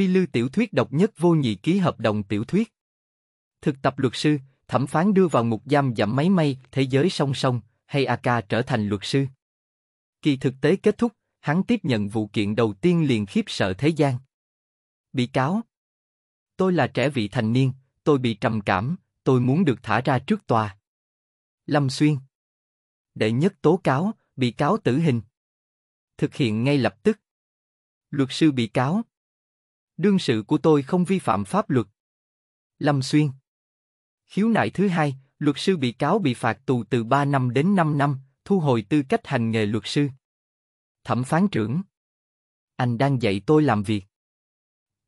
Phi Lưu tiểu thuyết độc nhất vô nhị ký hợp đồng tiểu thuyết. Thực tập luật sư, thẩm phán đưa vào ngục giam giảm máy may, thế giới song song, hay AK trở thành luật sư. Kỳ thực tế kết thúc, hắn tiếp nhận vụ kiện đầu tiên liền khiếp sợ thế gian. Bị cáo Tôi là trẻ vị thành niên, tôi bị trầm cảm, tôi muốn được thả ra trước tòa. Lâm Xuyên Đệ nhất tố cáo, bị cáo tử hình. Thực hiện ngay lập tức. Luật sư bị cáo, Đương sự của tôi không vi phạm pháp luật. Lâm Xuyên Khiếu nại thứ hai, luật sư bị cáo bị phạt tù từ 3 năm đến 5 năm, thu hồi tư cách hành nghề luật sư. Thẩm phán trưởng Anh đang dạy tôi làm việc.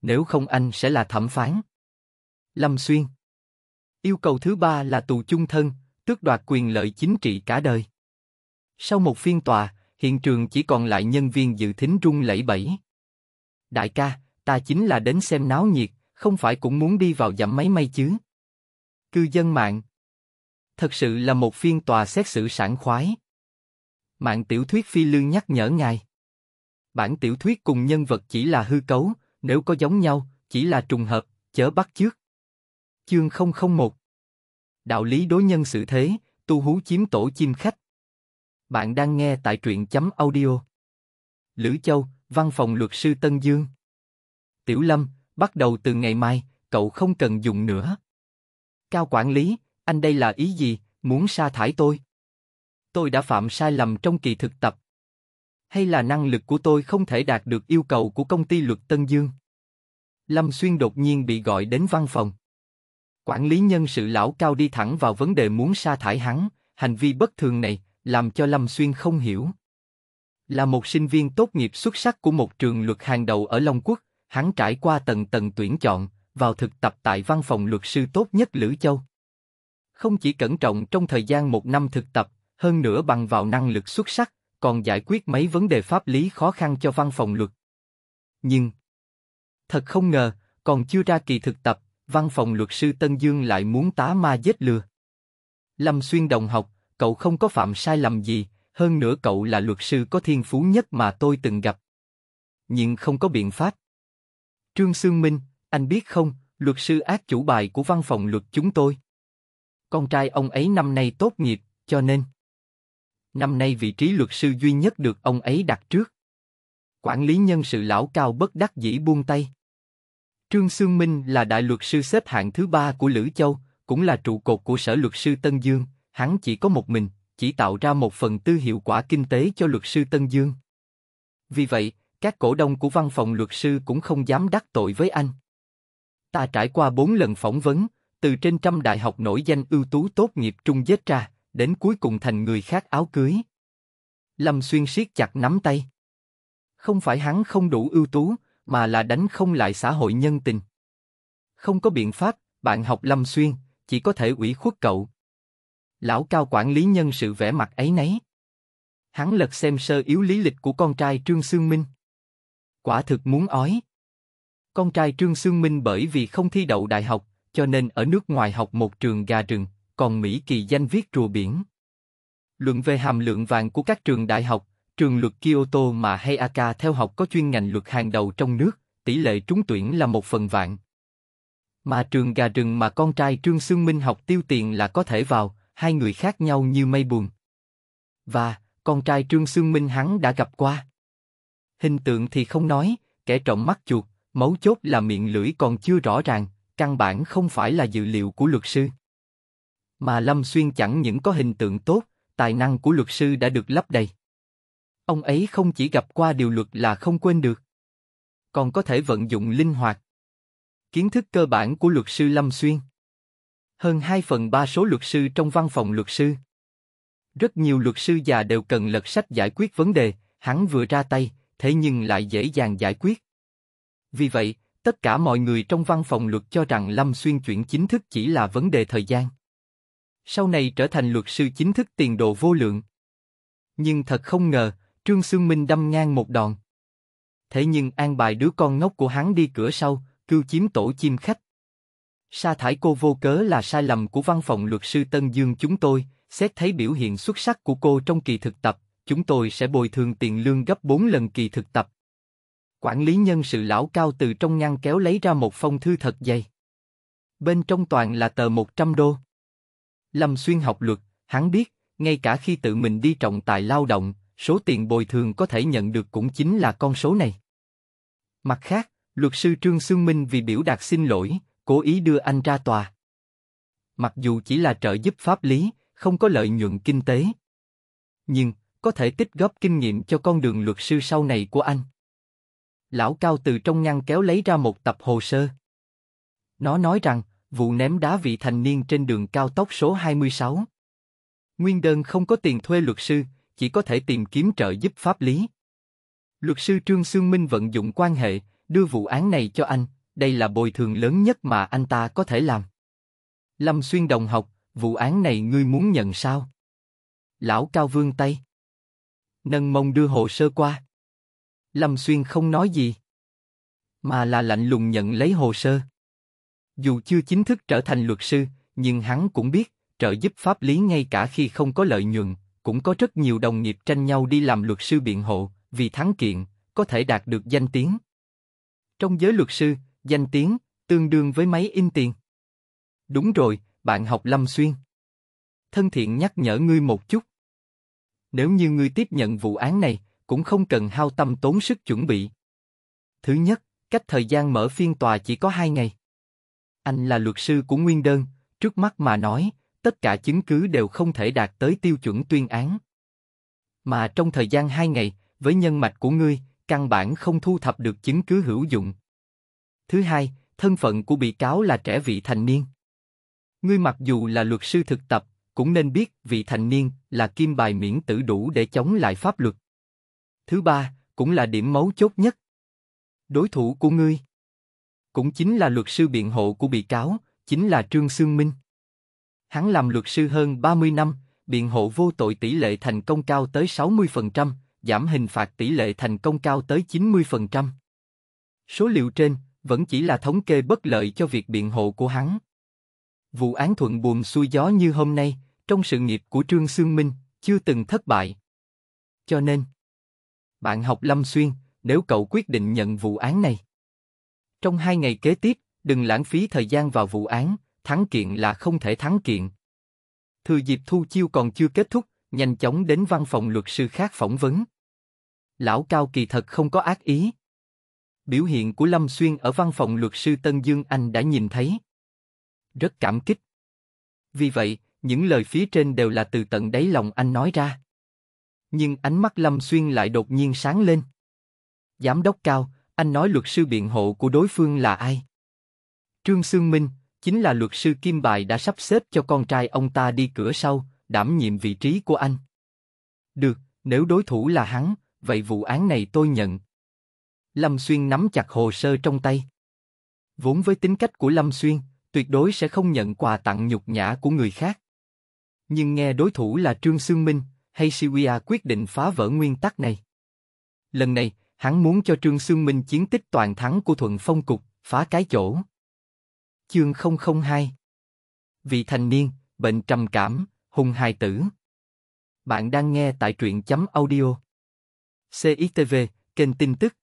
Nếu không anh sẽ là thẩm phán. Lâm Xuyên Yêu cầu thứ ba là tù chung thân, tước đoạt quyền lợi chính trị cả đời. Sau một phiên tòa, hiện trường chỉ còn lại nhân viên dự thính rung lẩy bẩy. Đại ca, ta chính là đến xem náo nhiệt, không phải cũng muốn đi vào giảm máy may chứ. Cư dân mạng Thật sự là một phiên tòa xét xử sản khoái. Mạng tiểu thuyết phi lương nhắc nhở ngài. Bản tiểu thuyết cùng nhân vật chỉ là hư cấu, nếu có giống nhau, chỉ là trùng hợp, chớ bắt trước. Chương 001 Đạo lý đối nhân xử thế, tu hú chiếm tổ chim khách. Bạn đang nghe tại truyện chấm audio. Lữ Châu, Văn phòng luật sư Tân Dương Tiểu Lâm, bắt đầu từ ngày mai, cậu không cần dùng nữa. Cao quản lý, anh đây là ý gì, muốn sa thải tôi? Tôi đã phạm sai lầm trong kỳ thực tập. Hay là năng lực của tôi không thể đạt được yêu cầu của công ty luật Tân Dương? Lâm Xuyên đột nhiên bị gọi đến văn phòng. Quản lý nhân sự lão cao đi thẳng vào vấn đề muốn sa thải hắn, hành vi bất thường này làm cho Lâm Xuyên không hiểu. Là một sinh viên tốt nghiệp xuất sắc của một trường luật hàng đầu ở Long Quốc, hắn trải qua tầng tầng tuyển chọn, vào thực tập tại văn phòng luật sư tốt nhất Lữ Châu. Không chỉ cẩn trọng trong thời gian một năm thực tập, hơn nữa bằng vào năng lực xuất sắc, còn giải quyết mấy vấn đề pháp lý khó khăn cho văn phòng luật. Nhưng, thật không ngờ, còn chưa ra kỳ thực tập, văn phòng luật sư Tân Dương lại muốn tá ma giết lừa. Lâm Xuyên đồng học, cậu không có phạm sai lầm gì, hơn nữa cậu là luật sư có thiên phú nhất mà tôi từng gặp. Nhưng không có biện pháp. Trương Sương Minh, anh biết không, luật sư ác chủ bài của văn phòng luật chúng tôi. Con trai ông ấy năm nay tốt nghiệp, cho nên năm nay vị trí luật sư duy nhất được ông ấy đặt trước. Quản lý nhân sự lão cao bất đắc dĩ buông tay. Trương Sương Minh là đại luật sư xếp hạng thứ ba của Lữ Châu, cũng là trụ cột của sở luật sư Tân Dương, hắn chỉ có một mình, chỉ tạo ra một phần tư hiệu quả kinh tế cho luật sư Tân Dương. Vì vậy, các cổ đông của văn phòng luật sư cũng không dám đắc tội với anh. Ta trải qua bốn lần phỏng vấn, từ trên trăm đại học nổi danh ưu tú tốt nghiệp trung dết ra, đến cuối cùng thành người khác áo cưới. Lâm Xuyên siết chặt nắm tay. Không phải hắn không đủ ưu tú, mà là đánh không lại xã hội nhân tình. Không có biện pháp, bạn học Lâm Xuyên, chỉ có thể ủy khuất cậu. Lão cao quản lý nhân sự vẻ mặt ấy nấy. Hắn lật xem sơ yếu lý lịch của con trai Trương Sương Minh. Quả thực muốn ói. Con trai Trương Sương Minh bởi vì không thi đậu đại học, cho nên ở nước ngoài học một trường gà rừng, còn Mỹ kỳ danh viết rùa biển. Luận về hàm lượng vàng của các trường đại học, trường luật Kyoto mà Hayaka theo học có chuyên ngành luật hàng đầu trong nước, tỷ lệ trúng tuyển là một phần vạn. Mà trường gà rừng mà con trai Trương Sương Minh học tiêu tiền là có thể vào, hai người khác nhau như mây buồn. Và, con trai Trương Sương Minh hắn đã gặp qua. Hình tượng thì không nói, kẻ trộm mắt chuột, mấu chốt là miệng lưỡi còn chưa rõ ràng, căn bản không phải là dự liệu của luật sư. Mà Lâm Xuyên chẳng những có hình tượng tốt, tài năng của luật sư đã được lấp đầy. Ông ấy không chỉ gặp qua điều luật là không quên được, còn có thể vận dụng linh hoạt. Kiến thức cơ bản của luật sư Lâm Xuyên Hơn 2 phần 3 số luật sư trong văn phòng luật sư. Rất nhiều luật sư già đều cần lật sách giải quyết vấn đề, hắn vừa ra tay, thế nhưng lại dễ dàng giải quyết. Vì vậy, tất cả mọi người trong văn phòng luật cho rằng Lâm Xuyên chuyển chính thức chỉ là vấn đề thời gian. Sau này trở thành luật sư chính thức tiền đồ vô lượng. Nhưng thật không ngờ, Trương xương Minh đâm ngang một đòn. Thế nhưng an bài đứa con ngốc của hắn đi cửa sau, cưu chiếm tổ chim khách. Sa thải cô vô cớ là sai lầm của văn phòng luật sư Tân Dương chúng tôi, xét thấy biểu hiện xuất sắc của cô trong kỳ thực tập, chúng tôi sẽ bồi thường tiền lương gấp 4 lần kỳ thực tập. Quản lý nhân sự lão cao từ trong ngăn kéo lấy ra một phong thư thật dày. Bên trong toàn là tờ 100 đô. Lâm Xuyên học luật, hắn biết, ngay cả khi tự mình đi trọng tài lao động, số tiền bồi thường có thể nhận được cũng chính là con số này. Mặt khác, luật sư Trương Xương Minh vì biểu đạt xin lỗi, cố ý đưa anh ra tòa. Mặc dù chỉ là trợ giúp pháp lý, không có lợi nhuận kinh tế. Nhưng, có thể tích góp kinh nghiệm cho con đường luật sư sau này của anh. Lão Cao từ trong ngăn kéo lấy ra một tập hồ sơ. Nó nói rằng, vụ ném đá vị thành niên trên đường cao tốc số 26. Nguyên đơn không có tiền thuê luật sư, chỉ có thể tìm kiếm trợ giúp pháp lý. Luật sư Trương Sương Minh vận dụng quan hệ, đưa vụ án này cho anh, đây là bồi thường lớn nhất mà anh ta có thể làm. Lâm Xuyên Đồng học, vụ án này ngươi muốn nhận sao? Lão Cao vương tay nâng mông đưa hồ sơ qua. Lâm Xuyên không nói gì, mà là lạnh lùng nhận lấy hồ sơ. Dù chưa chính thức trở thành luật sư, nhưng hắn cũng biết, trợ giúp pháp lý ngay cả khi không có lợi nhuận, cũng có rất nhiều đồng nghiệp tranh nhau đi làm luật sư biện hộ, vì thắng kiện, có thể đạt được danh tiếng. Trong giới luật sư, danh tiếng, tương đương với máy in tiền. Đúng rồi, bạn học Lâm Xuyên. Thân thiện nhắc nhở ngươi một chút. Nếu như ngươi tiếp nhận vụ án này, cũng không cần hao tâm tốn sức chuẩn bị. Thứ nhất, cách thời gian mở phiên tòa chỉ có hai ngày. Anh là luật sư của Nguyên Đơn, trước mắt mà nói, tất cả chứng cứ đều không thể đạt tới tiêu chuẩn tuyên án. Mà trong thời gian hai ngày, với nhân mạch của ngươi, căn bản không thu thập được chứng cứ hữu dụng. Thứ hai, thân phận của bị cáo là trẻ vị thành niên. Ngươi mặc dù là luật sư thực tập, cũng nên biết vị thành niên là kim bài miễn tử đủ để chống lại pháp luật. Thứ ba, cũng là điểm mấu chốt nhất. Đối thủ của ngươi cũng chính là luật sư biện hộ của bị cáo, chính là Trương Sương Minh. Hắn làm luật sư hơn 30 năm, biện hộ vô tội tỷ lệ thành công cao tới 60%, giảm hình phạt tỷ lệ thành công cao tới 90%. Số liệu trên vẫn chỉ là thống kê bất lợi cho việc biện hộ của hắn vụ án thuận buồm xuôi gió như hôm nay, trong sự nghiệp của Trương Sương Minh, chưa từng thất bại. Cho nên, bạn học Lâm Xuyên, nếu cậu quyết định nhận vụ án này, trong hai ngày kế tiếp, đừng lãng phí thời gian vào vụ án, thắng kiện là không thể thắng kiện. Thừa dịp thu chiêu còn chưa kết thúc, nhanh chóng đến văn phòng luật sư khác phỏng vấn. Lão Cao kỳ thật không có ác ý. Biểu hiện của Lâm Xuyên ở văn phòng luật sư Tân Dương Anh đã nhìn thấy rất cảm kích. Vì vậy, những lời phía trên đều là từ tận đáy lòng anh nói ra. Nhưng ánh mắt Lâm Xuyên lại đột nhiên sáng lên. Giám đốc cao, anh nói luật sư biện hộ của đối phương là ai? Trương Sương Minh, chính là luật sư Kim Bài đã sắp xếp cho con trai ông ta đi cửa sau, đảm nhiệm vị trí của anh. Được, nếu đối thủ là hắn, vậy vụ án này tôi nhận. Lâm Xuyên nắm chặt hồ sơ trong tay. Vốn với tính cách của Lâm Xuyên, tuyệt đối sẽ không nhận quà tặng nhục nhã của người khác. Nhưng nghe đối thủ là Trương Sương Minh, hay Hayshiwia quyết định phá vỡ nguyên tắc này. Lần này, hắn muốn cho Trương Sương Minh chiến tích toàn thắng của Thuận Phong Cục, phá cái chỗ. Chương 002 Vị thành niên, bệnh trầm cảm, hùng hài tử. Bạn đang nghe tại truyện chấm audio. CXTV, kênh tin tức.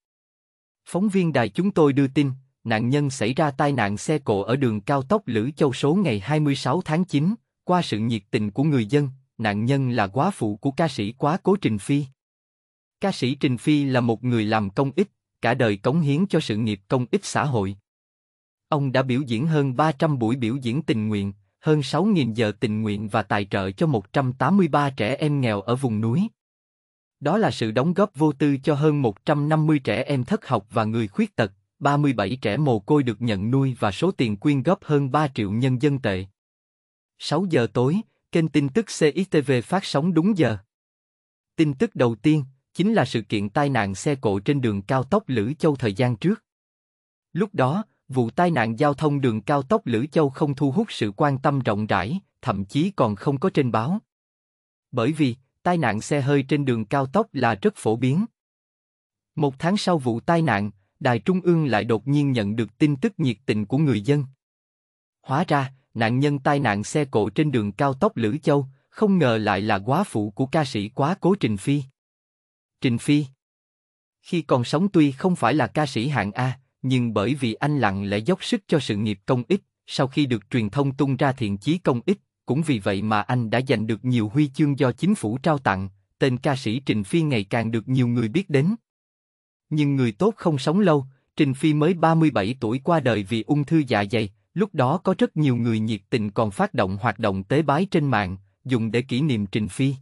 Phóng viên đài chúng tôi đưa tin, nạn nhân xảy ra tai nạn xe cộ ở đường cao tốc Lữ Châu số ngày 26 tháng 9, qua sự nhiệt tình của người dân, nạn nhân là quá phụ của ca sĩ quá cố Trình Phi. Ca sĩ Trình Phi là một người làm công ích, cả đời cống hiến cho sự nghiệp công ích xã hội. Ông đã biểu diễn hơn 300 buổi biểu diễn tình nguyện, hơn 6.000 giờ tình nguyện và tài trợ cho 183 trẻ em nghèo ở vùng núi. Đó là sự đóng góp vô tư cho hơn 150 trẻ em thất học và người khuyết tật, 37 trẻ mồ côi được nhận nuôi và số tiền quyên góp hơn 3 triệu nhân dân tệ. 6 giờ tối, kênh tin tức CXTV phát sóng đúng giờ. Tin tức đầu tiên chính là sự kiện tai nạn xe cộ trên đường cao tốc Lữ Châu thời gian trước. Lúc đó, vụ tai nạn giao thông đường cao tốc Lữ Châu không thu hút sự quan tâm rộng rãi, thậm chí còn không có trên báo. Bởi vì, tai nạn xe hơi trên đường cao tốc là rất phổ biến. Một tháng sau vụ tai nạn, Đài Trung ương lại đột nhiên nhận được tin tức nhiệt tình của người dân. Hóa ra, nạn nhân tai nạn xe cộ trên đường cao tốc Lữ Châu, không ngờ lại là quá phụ của ca sĩ quá cố Trình Phi. Trình Phi Khi còn sống tuy không phải là ca sĩ hạng A, nhưng bởi vì anh lặng lẽ dốc sức cho sự nghiệp công ích, sau khi được truyền thông tung ra thiện chí công ích, cũng vì vậy mà anh đã giành được nhiều huy chương do chính phủ trao tặng, tên ca sĩ Trình Phi ngày càng được nhiều người biết đến. Nhưng người tốt không sống lâu, Trình Phi mới 37 tuổi qua đời vì ung thư dạ dày, lúc đó có rất nhiều người nhiệt tình còn phát động hoạt động tế bái trên mạng, dùng để kỷ niệm Trình Phi.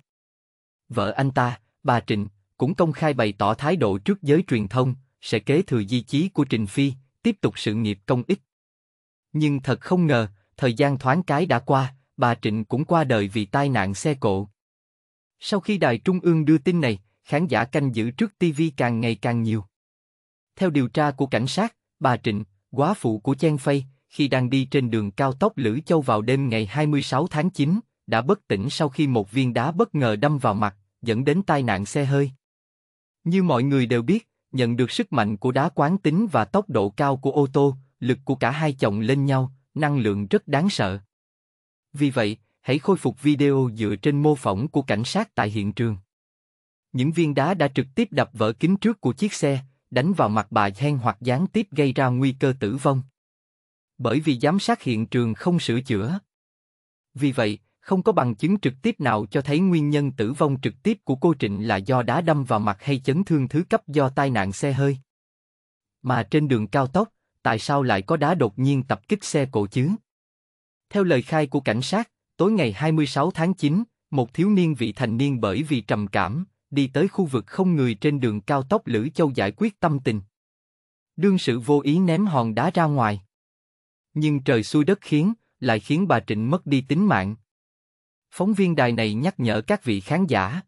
Vợ anh ta, bà Trình, cũng công khai bày tỏ thái độ trước giới truyền thông, sẽ kế thừa di chí của Trình Phi, tiếp tục sự nghiệp công ích. Nhưng thật không ngờ, thời gian thoáng cái đã qua, bà Trịnh cũng qua đời vì tai nạn xe cộ. Sau khi Đài Trung ương đưa tin này, khán giả canh giữ trước TV càng ngày càng nhiều. Theo điều tra của cảnh sát, bà Trịnh, quá phụ của Chen Phay, khi đang đi trên đường cao tốc Lữ Châu vào đêm ngày 26 tháng 9, đã bất tỉnh sau khi một viên đá bất ngờ đâm vào mặt, dẫn đến tai nạn xe hơi. Như mọi người đều biết, nhận được sức mạnh của đá quán tính và tốc độ cao của ô tô, lực của cả hai chồng lên nhau, năng lượng rất đáng sợ. Vì vậy, hãy khôi phục video dựa trên mô phỏng của cảnh sát tại hiện trường. Những viên đá đã trực tiếp đập vỡ kính trước của chiếc xe, đánh vào mặt bà Hen hoặc gián tiếp gây ra nguy cơ tử vong. Bởi vì giám sát hiện trường không sửa chữa. Vì vậy, không có bằng chứng trực tiếp nào cho thấy nguyên nhân tử vong trực tiếp của cô Trịnh là do đá đâm vào mặt hay chấn thương thứ cấp do tai nạn xe hơi. Mà trên đường cao tốc, tại sao lại có đá đột nhiên tập kích xe cộ chứ? Theo lời khai của cảnh sát, tối ngày 26 tháng 9, một thiếu niên vị thành niên bởi vì trầm cảm, đi tới khu vực không người trên đường cao tốc Lữ Châu giải quyết tâm tình. Đương sự vô ý ném hòn đá ra ngoài. Nhưng trời xui đất khiến, lại khiến bà Trịnh mất đi tính mạng. Phóng viên đài này nhắc nhở các vị khán giả.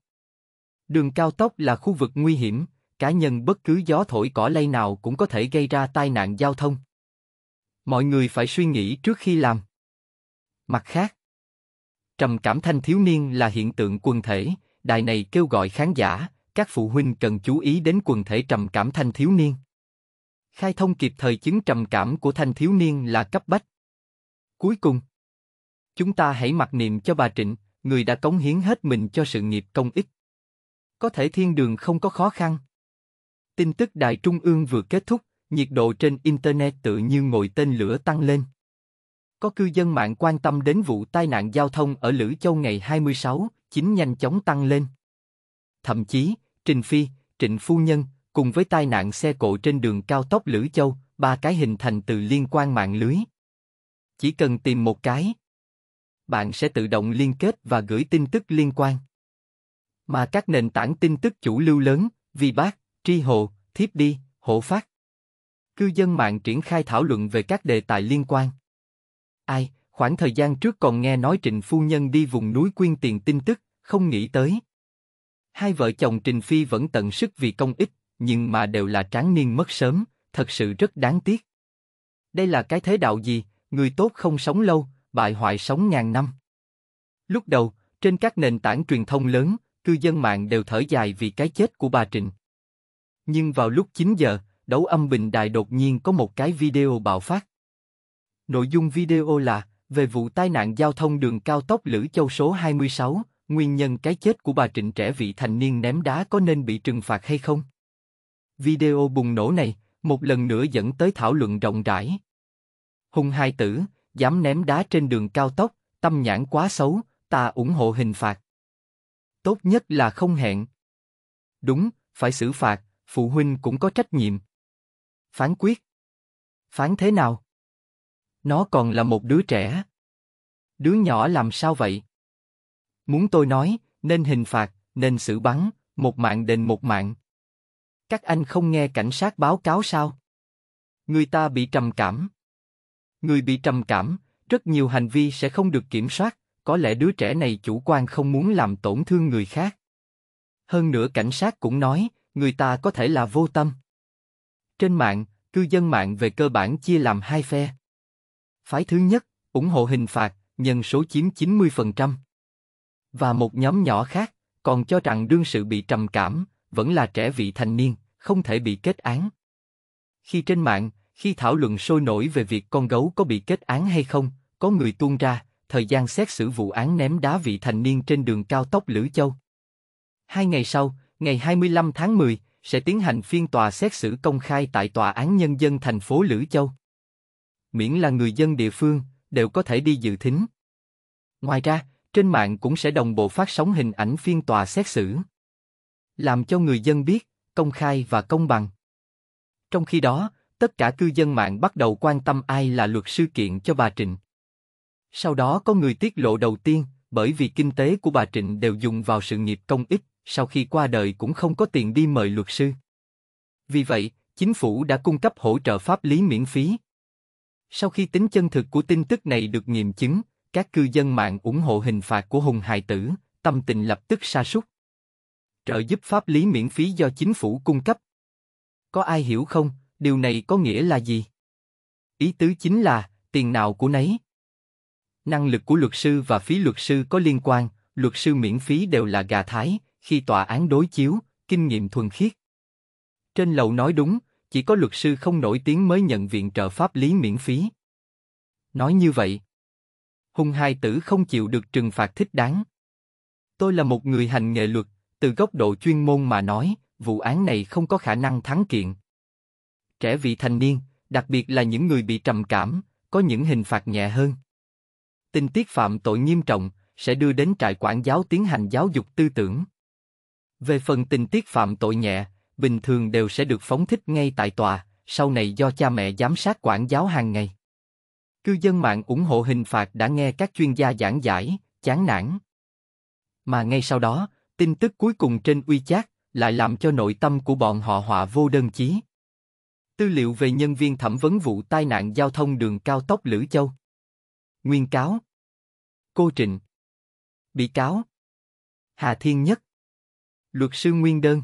Đường cao tốc là khu vực nguy hiểm, cá nhân bất cứ gió thổi cỏ lay nào cũng có thể gây ra tai nạn giao thông. Mọi người phải suy nghĩ trước khi làm. Mặt khác, trầm cảm thanh thiếu niên là hiện tượng quần thể, đài này kêu gọi khán giả, các phụ huynh cần chú ý đến quần thể trầm cảm thanh thiếu niên. Khai thông kịp thời chứng trầm cảm của thanh thiếu niên là cấp bách. Cuối cùng, chúng ta hãy mặc niệm cho bà Trịnh, người đã cống hiến hết mình cho sự nghiệp công ích. Có thể thiên đường không có khó khăn. Tin tức Đài Trung ương vừa kết thúc, nhiệt độ trên Internet tự như ngồi tên lửa tăng lên. Có cư dân mạng quan tâm đến vụ tai nạn giao thông ở Lữ Châu ngày 26, chính nhanh chóng tăng lên. Thậm chí, Trình Phi, Trịnh Phu Nhân, cùng với tai nạn xe cộ trên đường cao tốc Lữ Châu, ba cái hình thành từ liên quan mạng lưới. Chỉ cần tìm một cái, bạn sẽ tự động liên kết và gửi tin tức liên quan. Mà các nền tảng tin tức chủ lưu lớn, Vi Bác, Tri Hồ, Thiếp Đi, Hộ Phát. Cư dân mạng triển khai thảo luận về các đề tài liên quan. Ai, khoảng thời gian trước còn nghe nói Trình Phu Nhân đi vùng núi quyên tiền tin tức, không nghĩ tới. Hai vợ chồng Trình Phi vẫn tận sức vì công ích, nhưng mà đều là tráng niên mất sớm, thật sự rất đáng tiếc. Đây là cái thế đạo gì, người tốt không sống lâu, bại hoại sống ngàn năm. Lúc đầu, trên các nền tảng truyền thông lớn, cư dân mạng đều thở dài vì cái chết của bà Trình. Nhưng vào lúc 9 giờ, đấu âm bình đài đột nhiên có một cái video bạo phát. Nội dung video là về vụ tai nạn giao thông đường cao tốc Lữ Châu số 26, nguyên nhân cái chết của bà Trịnh trẻ vị thành niên ném đá có nên bị trừng phạt hay không? Video bùng nổ này một lần nữa dẫn tới thảo luận rộng rãi. Hùng hai tử, dám ném đá trên đường cao tốc, tâm nhãn quá xấu, ta ủng hộ hình phạt. Tốt nhất là không hẹn. Đúng, phải xử phạt, phụ huynh cũng có trách nhiệm. Phán quyết. Phán thế nào? Nó còn là một đứa trẻ. Đứa nhỏ làm sao vậy? Muốn tôi nói, nên hình phạt, nên xử bắn, một mạng đền một mạng. Các anh không nghe cảnh sát báo cáo sao? Người ta bị trầm cảm. Người bị trầm cảm, rất nhiều hành vi sẽ không được kiểm soát, có lẽ đứa trẻ này chủ quan không muốn làm tổn thương người khác. Hơn nữa cảnh sát cũng nói, người ta có thể là vô tâm. Trên mạng, cư dân mạng về cơ bản chia làm hai phe. Phái thứ nhất, ủng hộ hình phạt, nhân số chiếm 90%. Và một nhóm nhỏ khác, còn cho rằng đương sự bị trầm cảm, vẫn là trẻ vị thành niên, không thể bị kết án. Khi trên mạng, khi thảo luận sôi nổi về việc con gấu có bị kết án hay không, có người tuôn ra, thời gian xét xử vụ án ném đá vị thành niên trên đường cao tốc Lữ Châu. Hai ngày sau, ngày 25 tháng 10, sẽ tiến hành phiên tòa xét xử công khai tại Tòa án Nhân dân thành phố Lữ Châu miễn là người dân địa phương, đều có thể đi dự thính. Ngoài ra, trên mạng cũng sẽ đồng bộ phát sóng hình ảnh phiên tòa xét xử. Làm cho người dân biết, công khai và công bằng. Trong khi đó, tất cả cư dân mạng bắt đầu quan tâm ai là luật sư kiện cho bà Trịnh. Sau đó có người tiết lộ đầu tiên, bởi vì kinh tế của bà Trịnh đều dùng vào sự nghiệp công ích, sau khi qua đời cũng không có tiền đi mời luật sư. Vì vậy, chính phủ đã cung cấp hỗ trợ pháp lý miễn phí. Sau khi tính chân thực của tin tức này được nghiệm chứng, các cư dân mạng ủng hộ hình phạt của Hùng Hài Tử, tâm tình lập tức sa sút. Trợ giúp pháp lý miễn phí do chính phủ cung cấp. Có ai hiểu không, điều này có nghĩa là gì? Ý tứ chính là, tiền nào của nấy. Năng lực của luật sư và phí luật sư có liên quan, luật sư miễn phí đều là gà thái, khi tòa án đối chiếu, kinh nghiệm thuần khiết. Trên lầu nói đúng, chỉ có luật sư không nổi tiếng mới nhận viện trợ pháp lý miễn phí. Nói như vậy, hung hai tử không chịu được trừng phạt thích đáng. Tôi là một người hành nghề luật, từ góc độ chuyên môn mà nói, vụ án này không có khả năng thắng kiện. Trẻ vị thành niên, đặc biệt là những người bị trầm cảm, có những hình phạt nhẹ hơn. Tình tiết phạm tội nghiêm trọng sẽ đưa đến trại quản giáo tiến hành giáo dục tư tưởng. Về phần tình tiết phạm tội nhẹ, bình thường đều sẽ được phóng thích ngay tại tòa, sau này do cha mẹ giám sát quản giáo hàng ngày. Cư dân mạng ủng hộ hình phạt đã nghe các chuyên gia giảng giải, chán nản. Mà ngay sau đó, tin tức cuối cùng trên uy chát lại làm cho nội tâm của bọn họ họa vô đơn chí. Tư liệu về nhân viên thẩm vấn vụ tai nạn giao thông đường cao tốc Lữ Châu. Nguyên cáo. Cô Trịnh. Bị cáo. Hà Thiên Nhất. Luật sư Nguyên Đơn.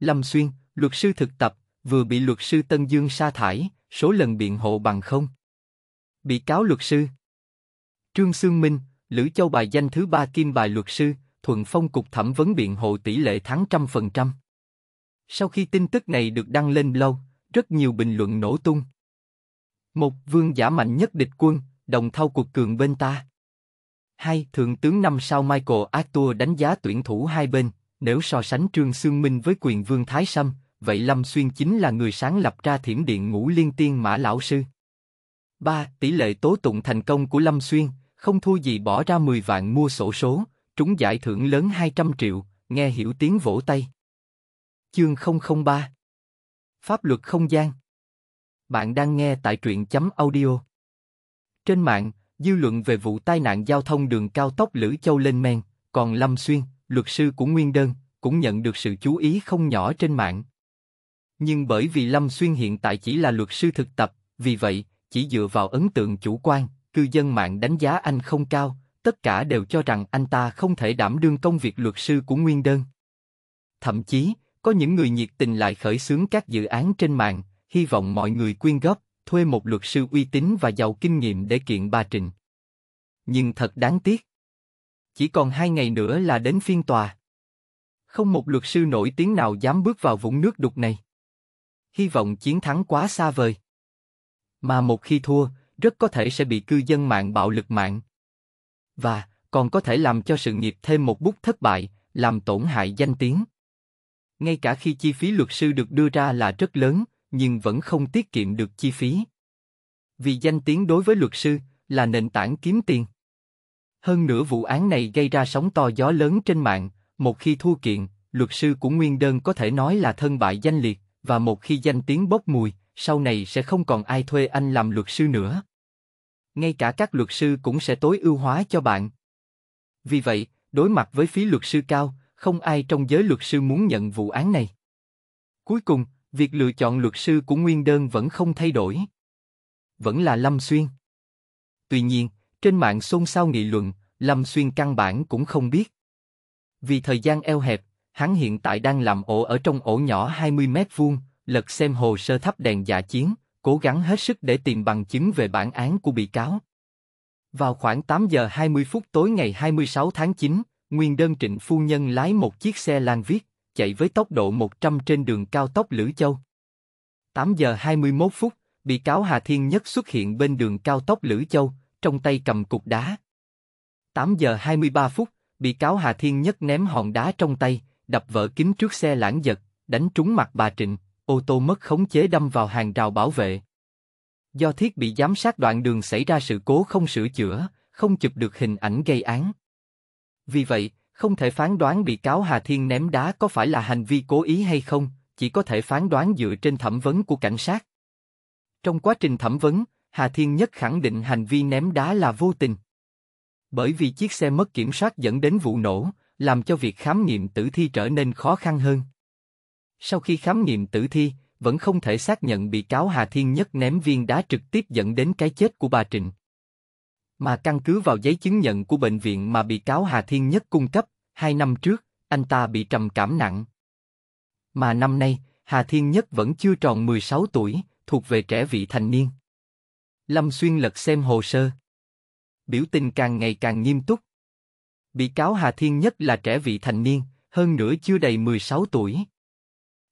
Lâm Xuyên, luật sư thực tập, vừa bị luật sư Tân Dương sa thải, số lần biện hộ bằng không. Bị cáo luật sư Trương Sương Minh, Lữ Châu bài danh thứ ba kim bài luật sư, thuận phong cục thẩm vấn biện hộ tỷ lệ thắng trăm phần trăm. Sau khi tin tức này được đăng lên blog, rất nhiều bình luận nổ tung. Một, vương giả mạnh nhất địch quân, đồng thao cuộc cường bên ta. Hai, thượng tướng năm sao Michael Arthur đánh giá tuyển thủ hai bên, nếu so sánh Trương Xương Minh với quyền vương Thái Sâm, vậy Lâm Xuyên chính là người sáng lập ra thiểm điện ngũ liên tiên mã lão sư. 3. Tỷ lệ tố tụng thành công của Lâm Xuyên, không thua gì bỏ ra 10 vạn mua sổ số, trúng giải thưởng lớn 200 triệu, nghe hiểu tiếng vỗ tay. Chương 003 Pháp luật không gian Bạn đang nghe tại truyện chấm audio. Trên mạng, dư luận về vụ tai nạn giao thông đường cao tốc Lữ Châu lên men, còn Lâm Xuyên, luật sư của Nguyên Đơn, cũng nhận được sự chú ý không nhỏ trên mạng. Nhưng bởi vì Lâm Xuyên hiện tại chỉ là luật sư thực tập, vì vậy, chỉ dựa vào ấn tượng chủ quan, cư dân mạng đánh giá anh không cao, tất cả đều cho rằng anh ta không thể đảm đương công việc luật sư của Nguyên Đơn. Thậm chí, có những người nhiệt tình lại khởi xướng các dự án trên mạng, hy vọng mọi người quyên góp, thuê một luật sư uy tín và giàu kinh nghiệm để kiện bà Trình. Nhưng thật đáng tiếc, chỉ còn hai ngày nữa là đến phiên tòa. Không một luật sư nổi tiếng nào dám bước vào vũng nước đục này. Hy vọng chiến thắng quá xa vời. Mà một khi thua, rất có thể sẽ bị cư dân mạng bạo lực mạng. Và, còn có thể làm cho sự nghiệp thêm một bút thất bại, làm tổn hại danh tiếng. Ngay cả khi chi phí luật sư được đưa ra là rất lớn, nhưng vẫn không tiết kiệm được chi phí. Vì danh tiếng đối với luật sư là nền tảng kiếm tiền. Hơn nữa vụ án này gây ra sóng to gió lớn trên mạng, một khi thua kiện, luật sư của Nguyên Đơn có thể nói là thân bại danh liệt, và một khi danh tiếng bốc mùi, sau này sẽ không còn ai thuê anh làm luật sư nữa. Ngay cả các luật sư cũng sẽ tối ưu hóa cho bạn. Vì vậy, đối mặt với phí luật sư cao, không ai trong giới luật sư muốn nhận vụ án này. Cuối cùng, việc lựa chọn luật sư của Nguyên Đơn vẫn không thay đổi. Vẫn là Lâm Xuyên. Tuy nhiên, trên mạng xôn xao nghị luận, Lâm Xuyên căn bản cũng không biết. Vì thời gian eo hẹp, hắn hiện tại đang làm ổ ở trong ổ nhỏ 20 mét vuông, lật xem hồ sơ thắp đèn giả chiến, cố gắng hết sức để tìm bằng chứng về bản án của bị cáo. Vào khoảng 8 giờ 20 phút tối ngày 26 tháng 9, nguyên đơn trịnh phu nhân lái một chiếc xe lan viết, chạy với tốc độ 100 trên đường cao tốc Lữ Châu. 8 giờ 21 phút, bị cáo Hà Thiên Nhất xuất hiện bên đường cao tốc Lữ Châu, trong tay cầm cục đá. 8 giờ 23 phút, bị cáo Hà Thiên Nhất ném hòn đá trong tay, đập vỡ kính trước xe lãng giật, đánh trúng mặt bà Trịnh, ô tô mất khống chế đâm vào hàng rào bảo vệ. Do thiết bị giám sát đoạn đường xảy ra sự cố không sửa chữa, không chụp được hình ảnh gây án. Vì vậy, không thể phán đoán bị cáo Hà Thiên ném đá có phải là hành vi cố ý hay không, chỉ có thể phán đoán dựa trên thẩm vấn của cảnh sát. Trong quá trình thẩm vấn, Hà Thiên Nhất khẳng định hành vi ném đá là vô tình. Bởi vì chiếc xe mất kiểm soát dẫn đến vụ nổ, làm cho việc khám nghiệm tử thi trở nên khó khăn hơn. Sau khi khám nghiệm tử thi, vẫn không thể xác nhận bị cáo Hà Thiên Nhất ném viên đá trực tiếp dẫn đến cái chết của bà Trịnh. Mà căn cứ vào giấy chứng nhận của bệnh viện mà bị cáo Hà Thiên Nhất cung cấp, hai năm trước, anh ta bị trầm cảm nặng. Mà năm nay, Hà Thiên Nhất vẫn chưa tròn 16 tuổi, thuộc về trẻ vị thành niên. Lâm Xuyên lật xem hồ sơ. Biểu tình càng ngày càng nghiêm túc. Bị cáo Hà Thiên Nhất là trẻ vị thành niên, hơn nữa chưa đầy 16 tuổi.